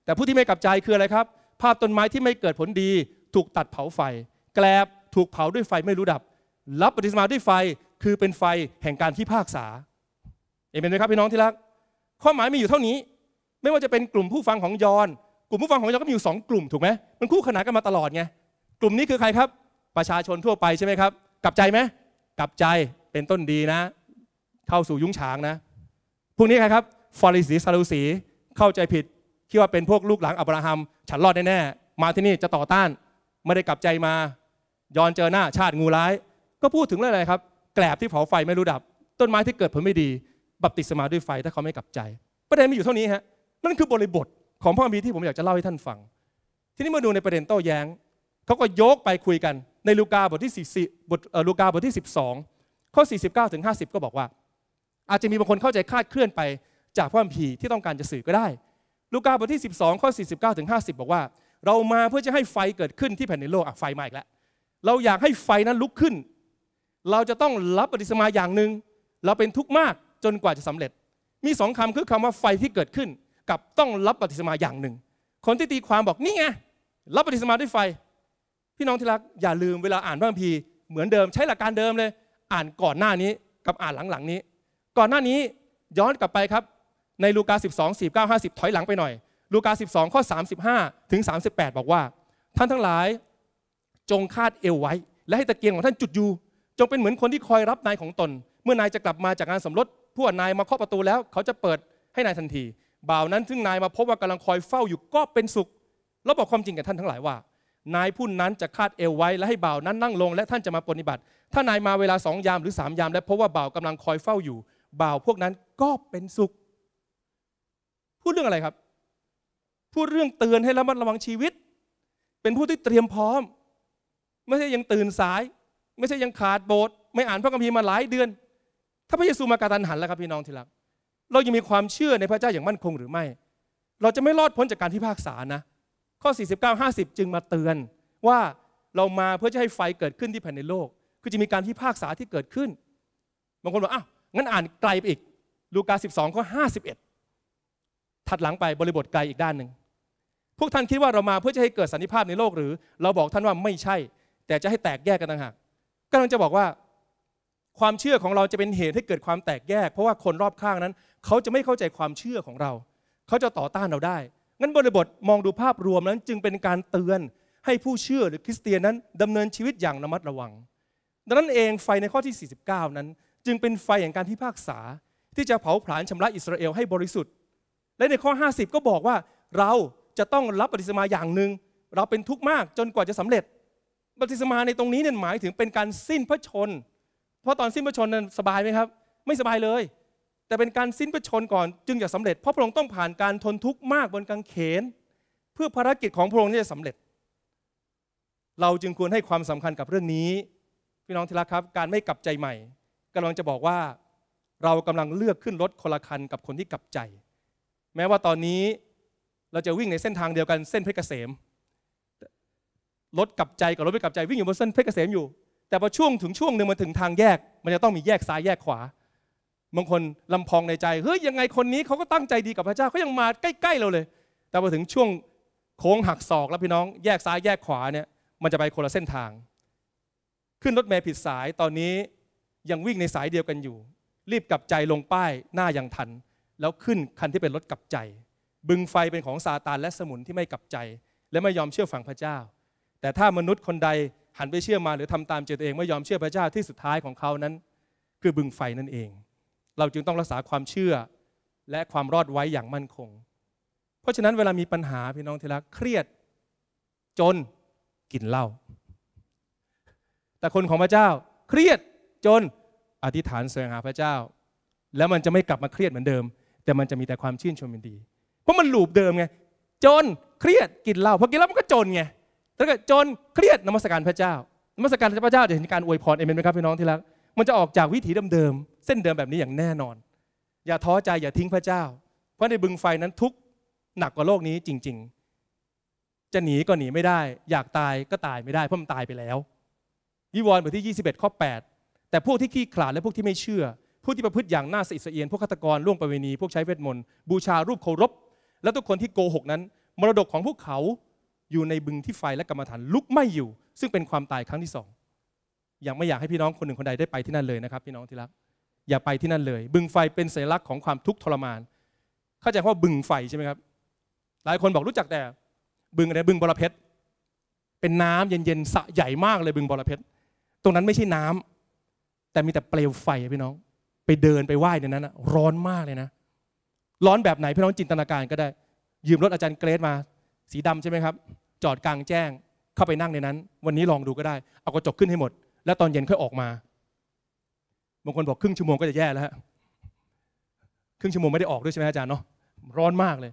Speaker 1: แต่ผู้ที่ไม่กลับใจคืออะไรครับ ภาพต้นไม้ที่ไม่เกิดผลดี ถูกตัดเผาไฟ แกลบถูกเผาด้วยไฟไม่รู้ดับ รับปฏิสมาด้วยไฟคือเป็นไฟแห่งการพิพากษาเอเมนไหมครับพี่น้องที่รักข้อหมายมีอยู่เท่านี้ ไม่ว่าจะเป็นกลุ่มผู้ฟังของยอน กลุ่มผู้ฟังของยอนก็มีอยู่สองกลุ่มถูกไหมมันคู่ขนานกันมาตลอดไง กลุ่มนี้คือใครครับ ประชาชนทั่วไปใช่ไหมครับ กลับใจไหมกลับใจ เป็นต้นดีนะ เข้าสู่ยุ้งฉางนะ พวกนี้ใครครับฟอริสีซาลูสี เข้าใจผิด คิดว่าเป็นพวกลูกหลังอับราฮัม ฉันรอดแน่ ๆ มาที่นี่จะต่อต้าน ไม่ได้กลับใจมา ยอนเจอหน้าชาติงูร้าย ก็พูดถึงเรื่องอะไรครับ แกลบที่เผาไฟไม่รู้ดับ ต้นไม้ที่เกิดผลไม่ดีบัพติศมาด้วยไฟ ถ้าเขาไม่กลับใจ ประเด็นมีอยู่เท่านี้ฮะนั่นคือบริบทของพระคัมภีร์ที่ผมอยากจะเล่าให้ท่านฟัง ทีนี้มาดูในประเด็นโต้แย้ง เขาก็ยกไปคุยกัน ในลูกาบทที่4บทลูกาบทที่ 12 ข้อ 49ถึง50 ก็บอกว่า อาจจะมีบางคนเข้าใจคาดเคลื่อนไปจากพระคัมภีร์ที่ต้องการจะสื่อก็ได้ ลูกาบทที่ 12 ข้อ49ถึง50 บอกว่า เรามาเพื่อจะให้ไฟเกิดขึ้นที่แผ่นดินโลกอ่ะไฟมาอีกแล้วเราอยากให้ไฟนั้นลุกขึ้น เราจะต้องรับปฏิสมาอย่างหนึ่งเราเป็นทุกข์มากจนกว่าจะสำเร็จ มีสองคำคือคำว่าไฟที่เกิดขึ้น กับต้องรับปฏิสมาอย่างหนึ่ง คนที่ตีความบอกนี่ไงรับปฏิสมาด้วยไฟ พี่น้องที่รักอย่าลืมเวลาอ่านพระคัมภีร์เหมือนเดิม ใช้หลักการเดิมเลยอ่านก่อนหน้านี้กับอ่านหลังๆนี้ ก่อนหน้านี้ย้อนกลับไปครับในลูกา12 49 50 ถอยหลังไปหน่อย ลูกา 12ข้อ35ถึง38 บอกว่า ท่านทั้งหลาย จงคาดเอวไว้ และให้ตะเกียงของท่านจุดอยู่ จงเป็นเหมือนคนที่คอยรับนายของตน เมื่อนายจะกลับมาจากงานสมรสผู้นายมาเคาะประตูแล้วเขาจะเปิดให้นายทันที บ่าวนั้นซึ่งนายมาพบว่ากำลังคอยเฝ้าอยู่ก็เป็นสุขแล้วบอกความจริงกับท่านทั้งหลายว่า นายผู้นั้นจะคาดเอวไว้และให้บ่าวนั้นนั่งลง และท่านจะมาปฏิบัติ ถ้านายมาเวลาสองยามหรือสามยามและพบว่าบ่าวกาลังคอยเฝ้าอยู่บ่าวพวกนั้นก็เป็นสุข พูดเรื่องอะไรครับพูดเรื่องเตือนให้ระมัดระวังชีวิต เป็นผู้ที่เตรียมพร้อม ไม่ใช่ยังตื่นสาย ไม่ใช่ยังขาดโบสไม่อ่านพระคัมภีร์มาหลายเดือนถ้าพระเยซูมากระทันหันแล้วครับ พี่น้องที่รัก เรายังมีความเชื่อในพระเจ้าอย่างมั่นคงหรือไม่ เราจะไม่รอดพ้นจากการพิพากษานะ ข้อ 49 50 จึงมาเตือนว่าเรามาเพื่อจะให้ไฟเกิดขึ้นที่แผ่นในโลก คือจะมีการพิพากษาที่เกิดขึ้น บางคนบอกอ้าวงั้นอ่านไกลไปอีก ลูกา 12 ข้อ 51 ถัดหลังไปบริบทไกลอีกด้านหนึ่งพวกท่านคิดว่าเรามาเพื่อจะให้เกิดสันติภาพในโลกหรือเราบอกท่านว่าไม่ใช่ แต่จะให้แตกแยกกันต่างหากกำลังจะบอกว่าความเชื่อของเราจะเป็นเหตุให้เกิดความแตกแยก เพราะว่าคนรอบข้างนั้น เขาจะไม่เข้าใจความเชื่อของเรา เขาจะต่อต้านเราได้ งั้นบริบทมองดูภาพรวมนั้นจึงเป็นการเตือนให้ผู้เชื่อหรือคริสเตียนนั้นดำเนินชีวิตอย่างระมัดระวังดังนั้นเองไฟในข้อที่ 49 นั้น จึงเป็นไฟแห่งการพิพากษาที่จะเผาผลาญชำระอิสราเอลให้บริสุทธิ์ และในข้อ 50 ก็บอกว่าเราจะต้องรับปฏิสมาอย่างหนึ่ง เราเป็นทุกข์มากจนกว่าจะสำเร็จปฏิสมาในตรงนี้เนี่ยหมายถึงเป็นการสิ้นพระชนเพราะตอนสิ้นพระชนนั้นสบายไหมครับ ไม่สบายเลย แต่เป็นการสิ้นพระชนก่อนจึงจะสำเร็จเพราะพระองค์ต้องผ่านการทนทุกข์มากบนกางเขน เพื่อภารกิจของพระองค์ที่จะสำเร็จ เราจึงควรให้ความสำคัญกับเรื่องนี้พี่น้องที่รักครับการไม่กลับใจใหม่ กำลังจะบอกว่าเรากำลังเลือกขึ้นรถคนละคันกับคนที่กลับใจ แม้ว่าตอนนี้เราจะวิ่งในเส้นทางเดียวกันเส้นเพชรเกษมรถกลับใจกับรถไม่กลับใจวิ่งอยู่บนเส้นเพชรเกษมอยู่แต่พอช่วงถึงช่วงหนึ่งมาถึงทางแยกมันจะต้องมีแยกซ้ายแยกขวาบางคนลำพองในใจ เฮ้ยยังไงคนนี้เขาก็ตั้งใจดีกับพระเจ้าเขายังมาใกล้ๆเราเลย แต่พอถึงช่วงโค้งหักศอกแล้วพี่น้อง แยกซ้าย แยกขวาเนี่ยมันจะไปคนละเส้นทาง ขึ้นรถเมล์ผิดสายตอนนี้ยังวิ่งในสายเดียวกันอยู่ รีบกลับใจลงป้ายหน้ายังทัน แล้วขึ้นคันที่เป็นรถกลับใจ บึงไฟเป็นของซาตานและสมุนที่ไม่กลับใจ และไม่ยอมเชื่อฟังพระเจ้า แต่ถ้ามนุษย์คนใดหันไปเชื่อมาหรือทำตามใจตัวเองไม่ยอมเชื่อพระเจ้าที่สุดท้ายของเขานั้น คือบึงไฟนั่นเอง เราจึงต้องรักษาความเชื่อและความรอดไว้อย่างมั่นคง เพราะฉะนั้นเวลามีปัญหาพี่น้องทีละเครียด จนกินเหล้าแต่คนของพระเจ้าเครียดจนอธิษฐานเสียงหาพระเจ้า แล้วมันจะไม่กลับมาเครียดเหมือนเดิม แต่มันจะมีแต่ความชื่นชมยินดี เพราะมันหลูบเดิมไงจนเครียดกินเหล้าพอกินเหล้ามันก็จนไงถ้าเกิดจนเครียดนมัสการพระเจ้านมัสการพระเจ้าจะเห็นการอวยพรเอเมนไหมครับ พี่น้องที่รัก มันจะออกจากวิถีเดิมๆเส้นเดิมแบบนี้อย่างแน่นอน อย่าท้อใจอย่าทิ้งพระเจ้า เพราะในบึงไฟนั้นทุกหนักกว่าโลกนี้จริงๆ จะหนีก็หนีไม่ได้ อยากตายก็ตายไม่ได้เพราะมันตายไปแล้ววิวรณ์บทที่ 21 ข้อ 8 แต่พวกที่ขี้ขลาดและพวกที่ไม่เชื่อ ผู้ที่ประพฤติอย่างน่าสะอิดสะเอียนพวกฆาตกรล่วงประเวณีพวกใช้เวทมนต์บูชารูปเคารพ และทุกคนที่โกหกนั้น มรดกของพวกเขาอยู่ในบึงที่ไฟและกรรมฐานลุกไม่อยู่ ซึ่งเป็นความตายครั้งที่สองยังไม่อยากให้พี่น้องคนหนึ่งคนใดได้ไปที่นั่นเลยนะครับ พี่น้องที่รักอย่าไปที่นั่นเลย บึงไฟเป็นสัญลักษณ์ของความทุกข์ทรมานเข้าใจว่าบึงไฟใช่ไหมครับ หลายคนบอกรู้จักแต่ บึงอะไรบึงบอระเพ็ดเป็นน้ำเย็นๆสะใหญ่มากเลยบึงบอระเพ็ดตรงนั้นไม่ใช่น้ำ แต่มีแต่เปลวไฟพี่น้อง ไปเดินไปไหว้ในนั้นนะร้อนมากเลยนะ ร้อนแบบไหนพี่น้องจินตนาการก็ได้ยืมรถอาจารย์เกรซมา สีดำใช่ไหมครับจอดกลางแจ้งเข้าไปนั่งในนั้น วันนี้ลองดูก็ได้ เอากระจกขึ้นให้หมด แล้วตอนเย็นค่อยออกมาบางคนบอกครึ่งชั่วโมงก็จะแย่แล้วครึ่งชั่วโมงไม่ได้ออกด้วยใช่ไหมอาจารย์เนาะร้อนมากเลย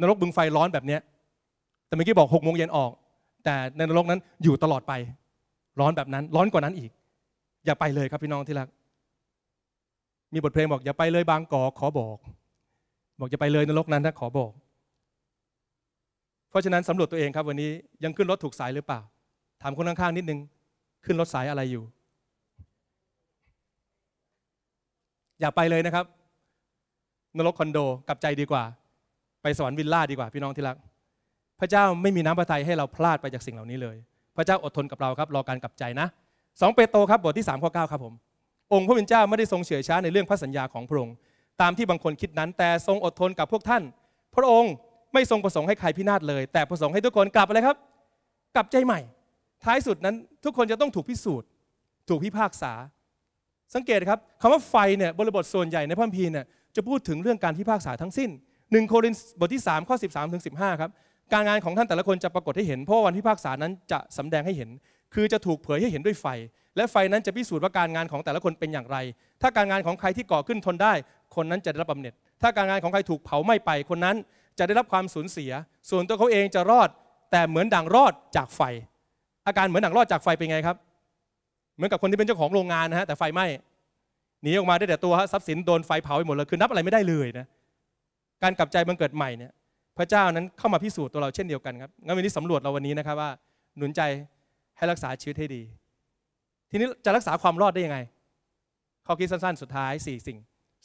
Speaker 1: นรกบึงไฟร้อนแบบเนี้ยแต่เมื่อกี้บอกหกโมงเย็นออก แต่ในนรกนั้นอยู่ตลอดไป ร้อนแบบนั้น ร้อนกว่านั้นอีก อย่าไปเลยครับพี่น้องที่รักมีบทเพลงบอกอย่าไปเลยบางกอขอบอก บอกอย่าไปเลยนรกนั้นถ้าขอบอกเพราะฉะนั้นสำรวจตัวเองครับวันนี้ยังขึ้นรถถูกสายหรือเปล่า ถามคนข้างๆนิดนึง ขึ้นรถสายอะไรอยู่ อย่าไปเลยนะครับ นรกคอนโดกลับใจดีกว่า ไปสวรรค์วิลล่าดีกว่าพี่น้องที่รัก พระเจ้าไม่มีน้ำพระทัย ให้เราพลาดไปจากสิ่งเหล่านี้เลย พระเจ้าอดทนกับเราครับรอการกลับใจนะ สองเปโตรครับบทที่3ข้อ9ครับผมองค์พระวิญญาไม่ได้ทรงเฉื่อยช้าในเรื่องพระสัญญาของพระองค์ตามที่บางคนคิดนั้น แต่ทรงอดทนกับพวกท่านพระองค์ไม่ทรงประสงค์ให้ใครพินาศเลย แต่ประสงค์ให้ทุกคนกลับอะไรครับ กลับใจใหม่ ท้ายสุดนั้นทุกคนจะต้องถูกพิสูจน์ ถูกพิพากษา สังเกตครับคำว่าไฟเนี่ยบริบทส่วนใหญ่ในพระคัมภีร์เนี่ยจะพูดถึงเรื่องการพิพากษาทั้งสิ้น1โครินธ์บทที่3ข้อ13ถึง15ครับการงานของท่านแต่ละคนจะปรากฏให้เห็น เพราะวันพิพากษานั้นจะสำแดงให้เห็น คือจะถูกเผยให้เห็นด้วยไฟ และไฟนั้นจะพิสูจน์ว่าการงานของแต่ละคนเป็นอย่างไร ถ้าการงานของใครที่ก่อขึ้นทนได้ คนนั้นจะได้รับบำเหน็จถ้าการงานของใครถูกเผาไหม้ไปคนนั้นจะได้รับความสูญเสีย ส่วนตัวเขาเองจะรอดแต่เหมือนดังรอดจากไฟ อาการเหมือนดังรอดจากไฟเป็นไงครับ เหมือนกับคนที่เป็นเจ้าของโรงงานนะฮะแต่ไฟไหม้หนีออกมาได้แต่ตัวทรัพย์สินโดนไฟเผาไปหมดเลยคือนับอะไรไม่ได้เลยนะการกลับใจบังเกิดใหม่เนี่ย พระเจ้านั้นเข้ามาพิสูจน์ตัวเราเช่นเดียวกันครับงั้นวันนี้สำรวจเราวันนี้นะครับว่า หนุนใจให้รักษาชีวิตให้ดี ทีนี้จะรักษาความรอดได้ยังไงข้อคิดสั้นๆ สุดท้าย4สิ่ง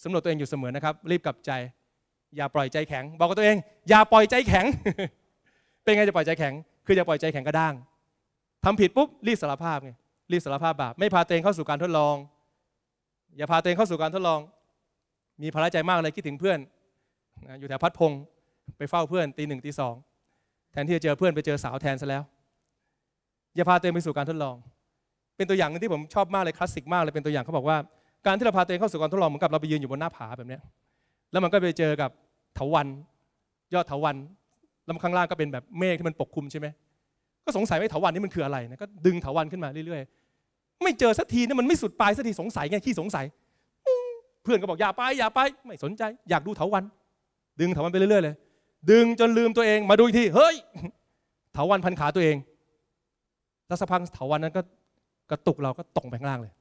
Speaker 1: สำรวจตัวเองอยู่เสมอนะครับรีบกลับใจอย่าปล่อยใจแข็ง บอกกับตัวเอง อย่าปล่อยใจแข็ง เป็นไงจะปล่อยใจแข็งคืออย่าปล่อยใจแข็งกระด้างทำผิดปุ๊บรีบสารภาพไงรีบสารภาพบาปไม่พาตัวเองเข้าสู่การทดลอง อย่าพาตัวเองเข้าสู่การทดลอง มีภาระใจมากเลยคิดถึงเพื่อนอยู่แถวพัดพงไปเฝ้าเพื่อนตีหนึ่งตีสองแทนที่จะเจอเพื่อนไปเจอสาวแทนซะแล้ว อย่าพาตัวเองไปสู่การทดลอง เป็นตัวอย่างนึงที่ผมชอบมากเลยคลาสสิกมาก เลยเป็นตัวอย่างเขาบอกว่าการที่เราพาตัวเองเข้าสู่การทดลองเหมือนกับเราไปยืนอยู่บนหน้าผาแบบนี้แล้วมันก็ไปเจอกับเถาวันยอดเถาวันแล้วข้างล่างก็เป็นแบบเมฆที่มันปกคลุมใช่ไหมก็สงสัยว่าเถาวันนี่มันคืออะไรนะก็ดึงเถาวันขึ้นมาเรื่อยๆไม่เจอสักทีนะมันไม่สุดปลายสักทีสงสัยไงขี้สงสัยเพื่อนก็บอกอย่าไปอย่าไป ไม่สนใจ อยากดูเถาวันดึงเถาวันไปเรื่อย ๆ เลย ดึงจนลืมตัวเองมาดูอีกทีเฮ้ยเถาวันพันขาตัวเองแล้วสะพังเถาวันนั้นก็กระตุกเราก็ตกไปข้างล่างเลย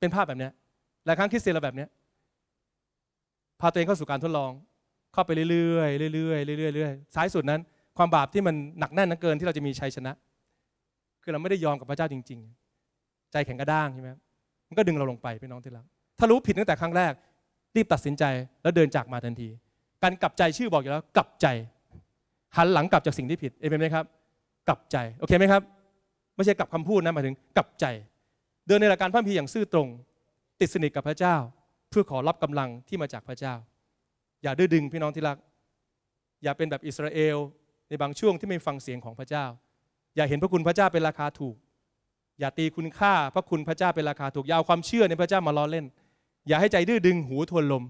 Speaker 1: เป็นภาพแบบนี้หลายครั้งคริสเตียนเราแบบนี้พาตัวเองเข้าสู่การทดลองเข้าไปเรื่อยๆเรื่อยๆเรื่อยๆเรื่อยท้ายสุดนั้นความบาปที่มันหนักแน่นนักเกินที่เราจะมีชัยชนะ คือเราไม่ได้ยอมกับพระเจ้าจริง ๆ ใจแข็งกระด้าง ใช่ไหมมันก็ดึงเราลงไป พี่น้องที่รัก ถ้ารู้ผิดตั้งแต่ครั้งแรก รีบตัดสินใจแล้วเดินจากมาทันที การกลับใจชื่อบอกอยู่แล้ว กลับใจ หันหลังกลับจากสิ่งที่ผิดเอเมนไหมครับกลับใจโอเคไหมครับไม่ใช่กลับคำพูดนะหมายถึงกลับใจ เดินในหลักการพระพีอย่างซื่อตรง ติดสนิทกับพระเจ้าเพื่อขอรับกำลังที่มาจากพระเจ้า อย่าดื้อดึงพี่น้องที่รัก อย่าเป็นแบบอิสราเอลในบางช่วงที่ไม่ฟังเสียงของพระเจ้า อย่าเห็นพระคุณพระเจ้าเป็นราคาถูก อย่าตีคุณค่าพระคุณพระเจ้าเป็นราคาถูกอย่าเอาความเชื่อในพระเจ้ามาล้อเล่น อย่าให้ใจดื้อดึงหูทวนลม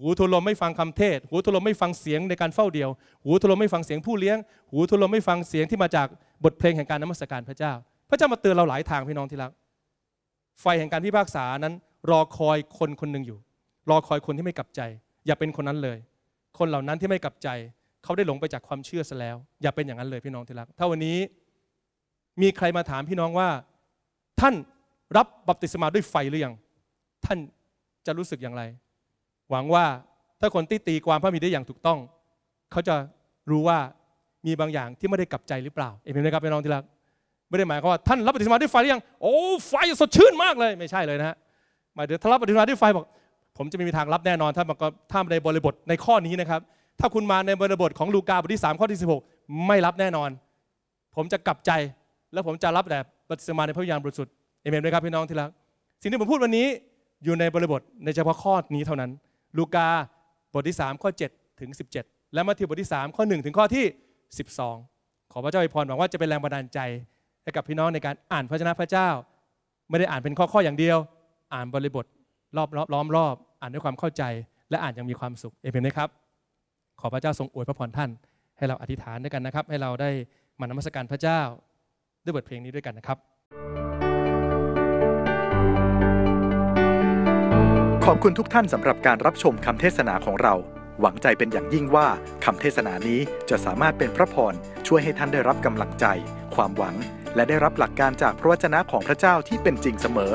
Speaker 1: หูทวนลมไม่ฟังคำเทศหูทวนลมไม่ฟังเสียงในการเฝ้าเดียว หูทวนลมไม่ฟังเสียงผู้เลี้ยง หูทวนลมไม่ฟังเสียงที่มาจากบทเพลงแห่งการนมัสการพระเจ้า พระเจ้ามาเตือนเราหลายทางพี่น้องที่รักไฟแห่งการพิพากษานั้นรอคอยคนคนหนึ่งอยู่ รอคอยคนที่ไม่กลับใจ อย่าเป็นคนนั้นเลย คนเหล่านั้นที่ไม่กลับใจเขาได้หลงไปจากความเชื่อซะแล้ว อย่าเป็นอย่างนั้นเลยพี่น้องที่รัก ถ้าวันนี้มีใครมาถามพี่น้องว่า ท่านรับบัพติศมาด้วยไฟหรือยังท่านจะรู้สึกอย่างไร หวังว่าถ้าคนที่ตีความพระมีได้อย่างถูกต้องเขาจะรู้ว่ามีบางอย่างที่ไม่ได้กลับใจหรือเปล่าเอเมนไหมครับพี่น้องที่รักไม่ได้หมายความว่าท่านรับบัพติศมาด้วยไฟหรือยังโอ้ไฟสดชื่นมากเลย ไม่ใช่เลยนะฮะหมายถึงทารับอฏิญาณด้วยไฟบอก ผมจะไม่มีทางรับแน่นอน ถ้ามันก็ถ้าในบริบทในข้อนี้นะครับ ถ้าคุณมาในบริบทของลูกาบทที่ 3 ข้อที่ 16 ไม่รับแน่นอน ผมจะกลับใจ แล้วผมจะรับแบบปฏิสมาในพระวิญญาณบริสุทธิ์ เอเมนไหมครับพี่น้องที่รัก สิ่งที่ผมพูดวันนี้อยู่ในบริบทในเฉพาะข้อนี้เท่านั้น ลูกาบทที่3ข้อ7ถึง17 และมัทธิวบทที่ 3 ข้อ 1 ถึงข้อที่ 12 ขอพระเจ้าอวยพรหวังว่าจะเป็นแรงบันดาลใจให้กับพี่น้องในการอ่านพระชนะพระเจ้า ไม่ได้อ่านเป็นข้อๆออย่างเดียวอ่านบริบทรอบล้อมรอบอ่านด้วยความเข้าใจและอ่านยังมีความสุข เอเมนไหมครับ ขอพระเจ้าทรงอวยพระพรท่านให้เราอธิษฐานด้วยกันนะครับ ให้เราได้มานมัสการพระเจ้าด้วยบทเพลงนี้ด้วยกันนะครับ ขอบคุณทุกท่านสำหรับการรับชมคำเทศนาของเรา หวังใจเป็นอย่างยิ่งว่าคำเทศนานี้จะสามารถเป็นพระพร ช่วยให้ท่านได้รับกำลังใจ ความหวัง และได้รับหลักการจากพระวจนะของพระเจ้าที่เป็นจริงเสมอ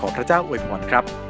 Speaker 1: ขอพระเจ้าอวยพรครับ